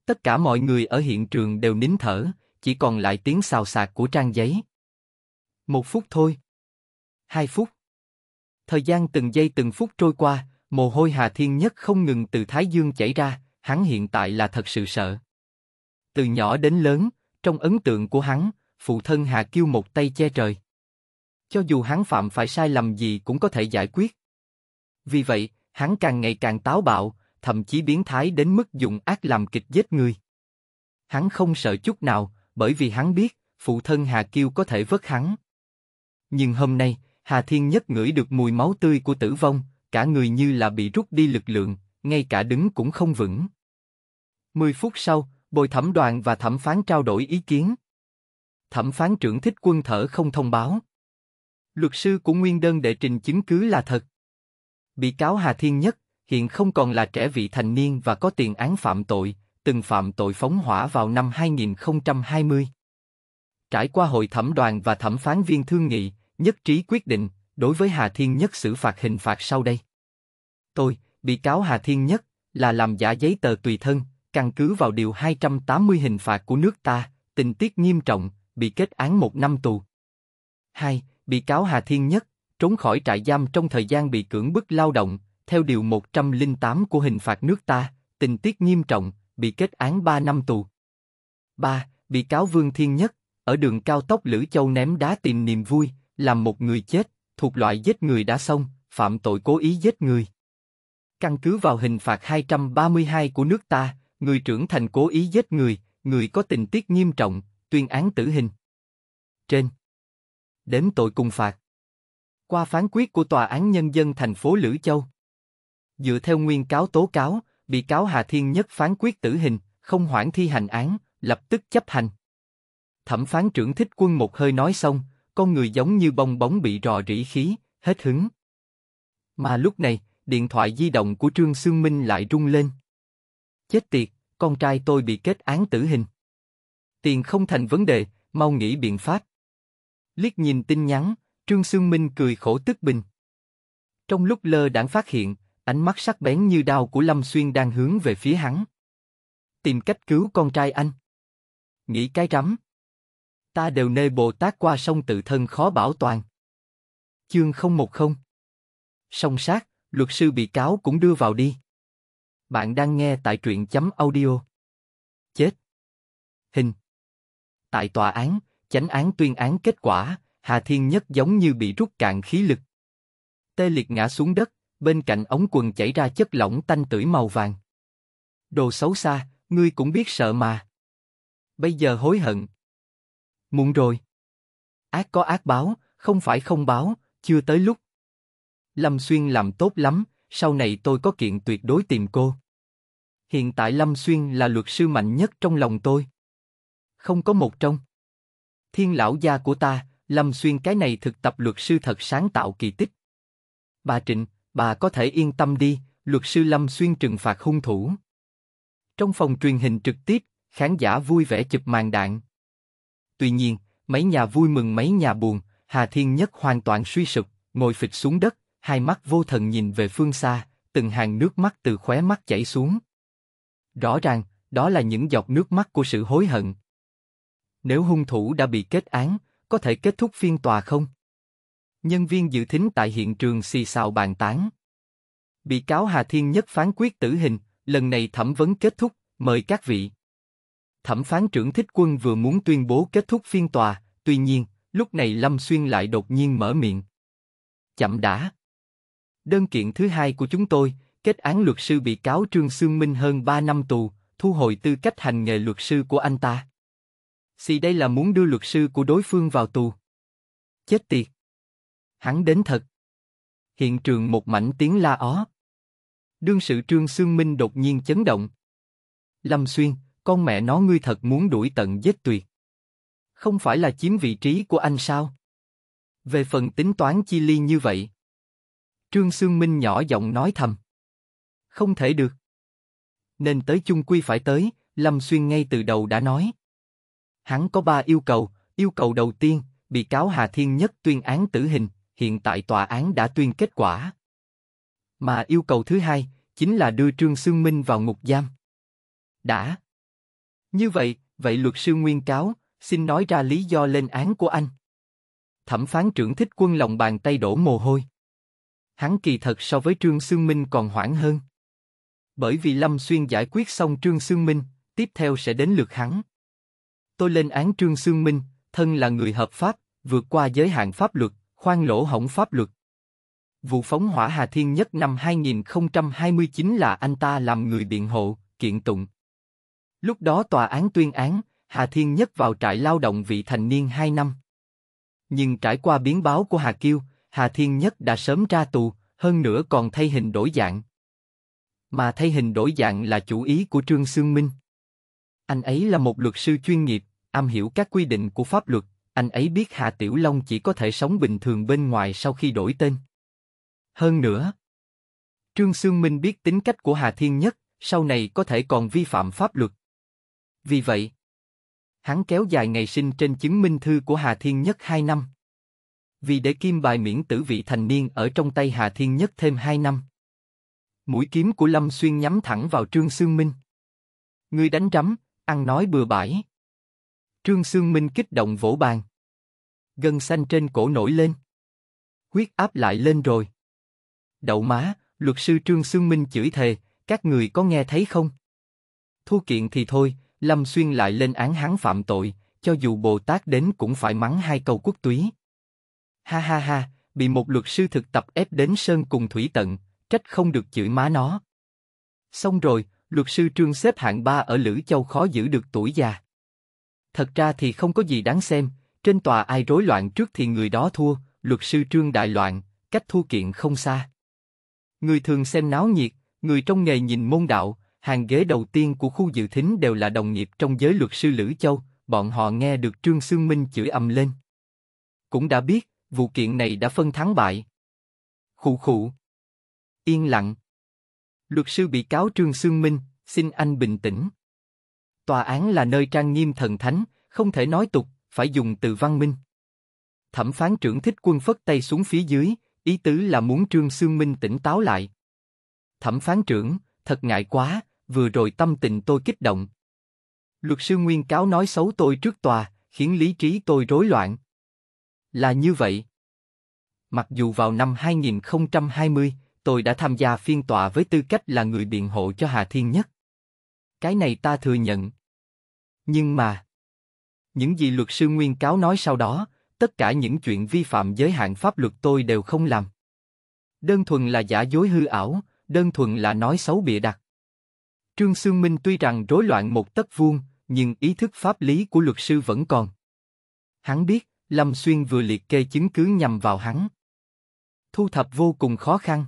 Tất cả mọi người ở hiện trường đều nín thở, chỉ còn lại tiếng xào xạc của trang giấy. Một phút thôi. Hai phút. Thời gian từng giây từng phút trôi qua, mồ hôi Hà Thiên Nhất không ngừng từ Thái Dương chảy ra, hắn hiện tại là thật sự sợ. Từ nhỏ đến lớn, trong ấn tượng của hắn, phụ thân Hà kêu một tay che trời. Cho dù hắn phạm phải sai lầm gì cũng có thể giải quyết. Vì vậy, hắn càng ngày càng táo bạo, thậm chí biến thái đến mức dùng ác làm kịch giết người. Hắn không sợ chút nào, bởi vì hắn biết phụ thân Hà Kiêu có thể vớt hắn. Nhưng hôm nay Hà Thiên Nhất ngửi được mùi máu tươi của tử vong, cả người như là bị rút đi lực lượng, ngay cả đứng cũng không vững. Mười phút sau, bồi thẩm đoàn và thẩm phán trao đổi ý kiến. Thẩm phán trưởng thích quân thở không thông báo. Luật sư của nguyên đơn đệ trình chứng cứ là thật. Bị cáo Hà Thiên Nhất, hiện không còn là trẻ vị thành niên và có tiền án phạm tội, từng phạm tội phóng hỏa vào năm 2020. Trải qua hội thẩm đoàn và thẩm phán viên thương nghị, nhất trí quyết định, đối với Hà Thiên Nhất xử phạt hình phạt sau đây. Tôi, bị cáo Hà Thiên Nhất, là làm giả giấy tờ tùy thân, căn cứ vào điều 280 hình phạt của nước ta, tình tiết nghiêm trọng, bị kết án một năm tù. 2. Bị cáo Hà Thiên Nhất, trốn khỏi trại giam trong thời gian bị cưỡng bức lao động, theo điều 108 của hình phạt nước ta, tình tiết nghiêm trọng, bị kết án 3 năm tù. 3. Bị cáo Vương Thiên Nhất, ở đường cao tốc Lữ Châu ném đá tìm niềm vui, làm một người chết, thuộc loại giết người đã xong, phạm tội cố ý giết người. Căn cứ vào hình phạt 232 của nước ta, người trưởng thành cố ý giết người, người có tình tiết nghiêm trọng, tuyên án tử hình. Trên. Đến tội cùng phạt. Qua phán quyết của Tòa án Nhân dân thành phố Lữ Châu. Dựa theo nguyên cáo tố cáo, bị cáo Hà Thiên Nhất phán quyết tử hình, không hoãn thi hành án, lập tức chấp hành. Thẩm phán trưởng thích quân một hơi nói xong, con người giống như bong bóng bị rò rỉ khí, hết hứng. Mà lúc này, điện thoại di động của Trương Sương Minh lại rung lên. Chết tiệt, con trai tôi bị kết án tử hình. Tiền không thành vấn đề, mau nghĩ biện pháp. Liếc nhìn tin nhắn, Trương Sương Minh cười khổ tức bình. Trong lúc lơ đãng phát hiện, ánh mắt sắc bén như đao của Lâm Xuyên đang hướng về phía hắn. Tìm cách cứu con trai anh. Nghĩ cái rắm. Ta đều nê Bồ Tát qua sông tự thân khó bảo toàn. Chương 010 Sông sát, luật sư bị cáo cũng đưa vào đi. Bạn đang nghe tại truyện chấm audio. Chết. Hình. Tại tòa án, chánh án tuyên án kết quả, Hà Thiên Nhất giống như bị rút cạn khí lực. Tê liệt ngã xuống đất, bên cạnh ống quần chảy ra chất lỏng tanh tưởi màu vàng. Đồ xấu xa, ngươi cũng biết sợ mà. Bây giờ hối hận. Muộn rồi. Ác có ác báo, không phải không báo, chưa tới lúc. Lâm Xuyên làm tốt lắm, sau này tôi có kiện tuyệt đối tìm cô. Hiện tại Lâm Xuyên là luật sư mạnh nhất trong lòng tôi. Không có một trong. Thiên lão gia của ta, Lâm Xuyên cái này thực tập luật sư thật sáng tạo kỳ tích. Bà Trịnh, bà có thể yên tâm đi, luật sư Lâm Xuyên trừng phạt hung thủ. Trong phòng truyền hình trực tiếp, khán giả vui vẻ chụp màn đạn. Tuy nhiên, mấy nhà vui mừng mấy nhà buồn, Hà Thiên Nhất hoàn toàn suy sụp, ngồi phịch xuống đất, hai mắt vô thần nhìn về phương xa, từng hàng nước mắt từ khóe mắt chảy xuống. Rõ ràng, đó là những giọt nước mắt của sự hối hận. Nếu hung thủ đã bị kết án, có thể kết thúc phiên tòa không? Nhân viên dự thính tại hiện trường xì xào bàn tán. Bị cáo Hà Thiên Nhất phán quyết tử hình, lần này thẩm vấn kết thúc, mời các vị. Thẩm phán trưởng Thích Quân vừa muốn tuyên bố kết thúc phiên tòa, tuy nhiên, lúc này Lâm Xuyên lại đột nhiên mở miệng. Chậm đã. Đơn kiện thứ hai của chúng tôi, kết án luật sư bị cáo Trương Sương Minh hơn 3 năm tù, thu hồi tư cách hành nghề luật sư của anh ta. Xì đây là muốn đưa luật sư của đối phương vào tù. Chết tiệt. Hắn đến thật. Hiện trường một mảnh tiếng la ó. Đương sự Trương xương Minh đột nhiên chấn động. Lâm Xuyên, con mẹ nó ngươi thật muốn đuổi tận giết tuyệt. Không phải là chiếm vị trí của anh sao? Về phần tính toán chi ly như vậy. Trương Sương Minh nhỏ giọng nói thầm. Không thể được. Nên tới chung quy phải tới, Lâm Xuyên ngay từ đầu đã nói. Hắn có ba yêu cầu, yêu cầu đầu tiên, bị cáo Hà Thiên Nhất tuyên án tử hình, hiện tại tòa án đã tuyên kết quả. Mà yêu cầu thứ hai, chính là đưa Trương Sương Minh vào ngục giam. Đã. Như vậy, vậy luật sư nguyên cáo, xin nói ra lý do lên án của anh. Thẩm phán trưởng thích quân lòng bàn tay đổ mồ hôi. Hắn kỳ thật so với Trương Sương Minh còn hoảng hơn. Bởi vì Lâm Xuyên giải quyết xong Trương Sương Minh, tiếp theo sẽ đến lượt hắn tôi lên án Trương Sương Minh, thân là người hợp pháp, vượt qua giới hạn pháp luật, khoan lỗ hỏng pháp luật. Vụ phóng hỏa Hà Thiên Nhất năm 2029 là anh ta làm người biện hộ, kiện tụng. Lúc đó tòa án tuyên án, Hà Thiên Nhất vào trại lao động vị thành niên 2 năm. Nhưng trải qua biến báo của Hà Kiêu, Hà Thiên Nhất đã sớm ra tù, hơn nữa còn thay hình đổi dạng. Mà thay hình đổi dạng là chủ ý của Trương Sương Minh. Anh ấy là một luật sư chuyên nghiệp, am hiểu các quy định của pháp luật, anh ấy biết Hạ Tiểu Long chỉ có thể sống bình thường bên ngoài sau khi đổi tên. Hơn nữa, Trương Sương Minh biết tính cách của Hà Thiên Nhất, sau này có thể còn vi phạm pháp luật. Vì vậy, hắn kéo dài ngày sinh trên chứng minh thư của Hà Thiên Nhất 2 năm. Vì để kim bài miễn tử vị thành niên ở trong tay Hà Thiên Nhất thêm 2 năm. Mũi kiếm của Lâm Xuyên nhắm thẳng vào Trương Sương Minh. người đánh rắm, ăn nói bừa bãi. Trương Sương Minh kích động vỗ bàn. Gân xanh trên cổ nổi lên. Huyết áp lại lên rồi. Đậu má, luật sư Trương Sương Minh chửi thề, các người có nghe thấy không? Thu kiện thì thôi, Lâm Xuyên lại lên án hắn phạm tội, cho dù Bồ Tát đến cũng phải mắng hai câu quốc túy. Ha ha ha, bị một luật sư thực tập ép đến sơn cùng thủy tận, trách không được chửi má nó. Xong rồi, luật sư Trương xếp hạng ba ở Lữ Châu khó giữ được tuổi già. Thật ra thì không có gì đáng xem, trên tòa ai rối loạn trước thì người đó thua, luật sư Trương Đại Loạn, cách thu kiện không xa. Người thường xem náo nhiệt, người trong nghề nhìn môn đạo, hàng ghế đầu tiên của khu dự thính đều là đồng nghiệp trong giới luật sư Lữ Châu, bọn họ nghe được Trương Sương Minh chửi ầm lên. Cũng đã biết, vụ kiện này đã phân thắng bại. Khụ khụ. Yên lặng. Luật sư bị cáo Trương Sương Minh, xin anh bình tĩnh. Tòa án là nơi trang nghiêm thần thánh, không thể nói tục, phải dùng từ văn minh. Thẩm phán trưởng thích quân phất tay xuống phía dưới, ý tứ là muốn Trương Sương Minh tỉnh táo lại. Thẩm phán trưởng, thật ngại quá, vừa rồi tâm tình tôi kích động. Luật sư Nguyên cáo nói xấu tôi trước tòa, khiến lý trí tôi rối loạn. Là như vậy. Mặc dù vào năm 2020, tôi đã tham gia phiên tòa với tư cách là người biện hộ cho Hà Thiên Nhất. Cái này ta thừa nhận, nhưng mà, những gì luật sư nguyên cáo nói sau đó, tất cả những chuyện vi phạm giới hạn pháp luật tôi đều không làm. Đơn thuần là giả dối hư ảo, đơn thuần là nói xấu bịa đặt. Trương Sương Minh tuy rằng rối loạn một tấc vuông, nhưng ý thức pháp lý của luật sư vẫn còn. Hắn biết, Lâm Xuyên vừa liệt kê chứng cứ nhằm vào hắn. Thu thập vô cùng khó khăn.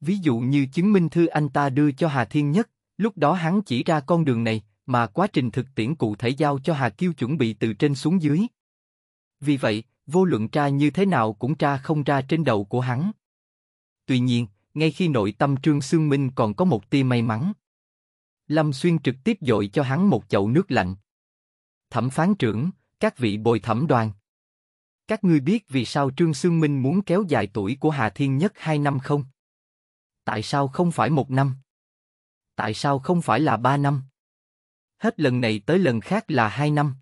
Ví dụ như chứng minh thư anh ta đưa cho Hà Thiên Nhất, lúc đó hắn chỉ ra con đường này, mà quá trình thực tiễn cụ thể giao cho Hà Kiêu chuẩn bị từ trên xuống dưới. Vì vậy, vô luận tra như thế nào cũng tra không ra trên đầu của hắn. Tuy nhiên, ngay khi nội tâm Trương Sương Minh còn có một tia may mắn. Lâm Xuyên trực tiếp dội cho hắn một chậu nước lạnh. Thẩm phán trưởng, các vị bồi thẩm đoàn. Các ngươi biết vì sao Trương Sương Minh muốn kéo dài tuổi của Hà Thiên Nhất hai năm không? Tại sao không phải một năm? Tại sao không phải là ba năm? hết lần này tới lần khác là hai năm.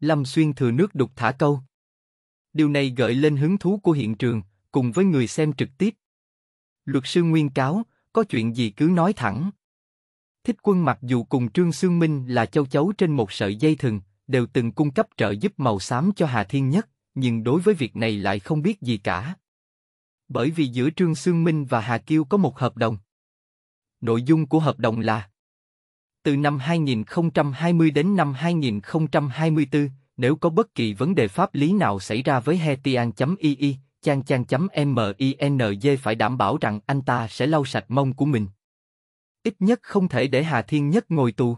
Lâm Xuyên thừa nước đục thả câu. Điều này gợi lên hứng thú của hiện trường, cùng với người xem trực tiếp. Luật sư Nguyên cáo, có chuyện gì cứ nói thẳng. Thích quân mặc dù cùng Trương Sương Minh là châu chấu trên một sợi dây thừng, đều từng cung cấp trợ giúp màu xám cho Hà Thiên Nhất, nhưng đối với việc này lại không biết gì cả. Bởi vì giữa Trương Sương Minh và Hà Kiêu có một hợp đồng. Nội dung của hợp đồng là từ năm 2020 đến năm 2024, nếu có bất kỳ vấn đề pháp lý nào xảy ra với hetian.ii, e e, chang chang.minz phải đảm bảo rằng anh ta sẽ lau sạch mông của mình. Ít nhất không thể để Hà Thiên Nhất ngồi tù.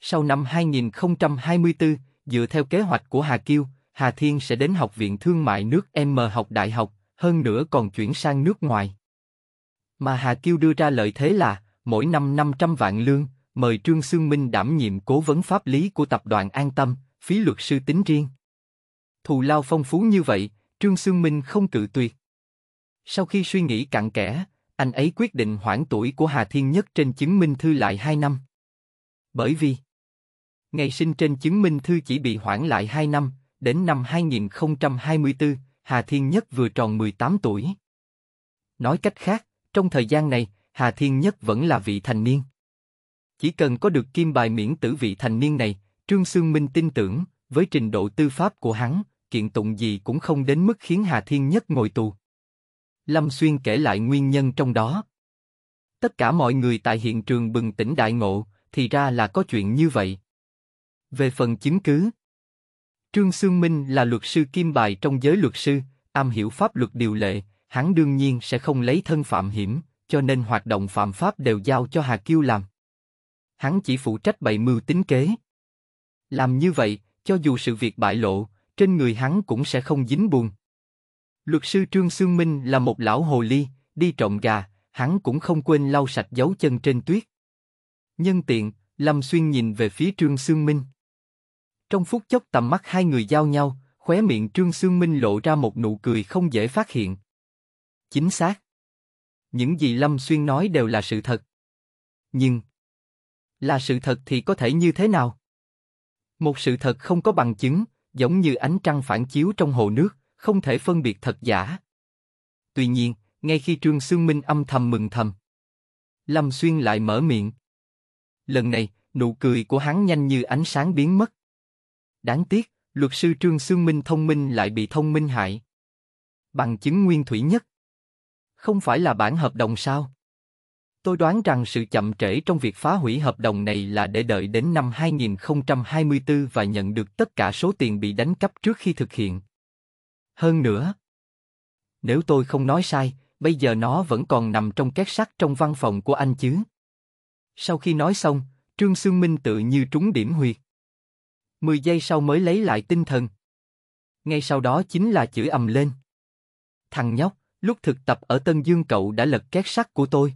Sau năm 2024, dựa theo kế hoạch của Hà Kiêu, Hà Thiên sẽ đến Học viện Thương mại nước M học đại học, hơn nữa còn chuyển sang nước ngoài. Mà Hà Kiêu đưa ra lợi thế là mỗi năm 500 vạn lương, mời Trương Sương Minh đảm nhiệm cố vấn pháp lý của tập đoàn An Tâm, phí luật sư tính riêng. Thù lao phong phú như vậy, Trương Sương Minh không cự tuyệt. Sau khi suy nghĩ cặn kẽ, anh ấy quyết định hoãn tuổi của Hà Thiên Nhất trên chứng minh thư lại 2 năm. Bởi vì ngày sinh trên chứng minh thư chỉ bị hoãn lại 2 năm, đến năm 2024, Hà Thiên Nhất vừa tròn 18 tuổi. Nói cách khác, trong thời gian này, Hà Thiên Nhất vẫn là vị thành niên. Chỉ cần có được kim bài miễn tử vị thành niên này, Trương Sương Minh tin tưởng, với trình độ tư pháp của hắn, kiện tụng gì cũng không đến mức khiến Hà Thiên Nhất ngồi tù. Lâm Xuyên kể lại nguyên nhân trong đó. Tất cả mọi người tại hiện trường bừng tỉnh đại ngộ, thì ra là có chuyện như vậy. Về phần chứng cứ, Trương Sương Minh là luật sư kim bài trong giới luật sư, am hiểu pháp luật điều lệ, hắn đương nhiên sẽ không lấy thân phạm hiểm, cho nên hoạt động phạm pháp đều giao cho Hà Kiêu làm hắn chỉ phụ trách bày mưu tính kế. Làm như vậy, cho dù sự việc bại lộ, trên người hắn cũng sẽ không dính buồn. Luật sư Trương Sương Minh là một lão hồ ly, đi trộm gà, hắn cũng không quên lau sạch dấu chân trên tuyết. Nhân tiện, Lâm Xuyên nhìn về phía Trương Sương Minh. Trong phút chốc tầm mắt hai người giao nhau, khóe miệng Trương Sương Minh lộ ra một nụ cười không dễ phát hiện. Chính xác. Những gì Lâm Xuyên nói đều là sự thật. Nhưng, là sự thật thì có thể như thế nào? Một sự thật không có bằng chứng, giống như ánh trăng phản chiếu trong hồ nước, không thể phân biệt thật giả. Tuy nhiên, ngay khi Trương Sương Minh âm thầm mừng thầm, Lâm Xuyên lại mở miệng. Lần này, nụ cười của hắn nhanh như ánh sáng biến mất. Đáng tiếc, luật sư Trương Sương Minh thông minh lại bị thông minh hại. Bằng chứng nguyên thủy nhất. Không phải là bản hợp đồng sao? Tôi đoán rằng sự chậm trễ trong việc phá hủy hợp đồng này là để đợi đến năm 2024 và nhận được tất cả số tiền bị đánh cắp trước khi thực hiện. Hơn nữa, nếu tôi không nói sai, bây giờ nó vẫn còn nằm trong két sắt trong văn phòng của anh chứ. Sau khi nói xong, Trương Sương Minh tự như trúng điểm huyệt. Mười giây sau mới lấy lại tinh thần. Ngay sau đó chính là chửi ầm lên. Thằng nhóc, lúc thực tập ở Tân Dương cậu đã lật két sắt của tôi.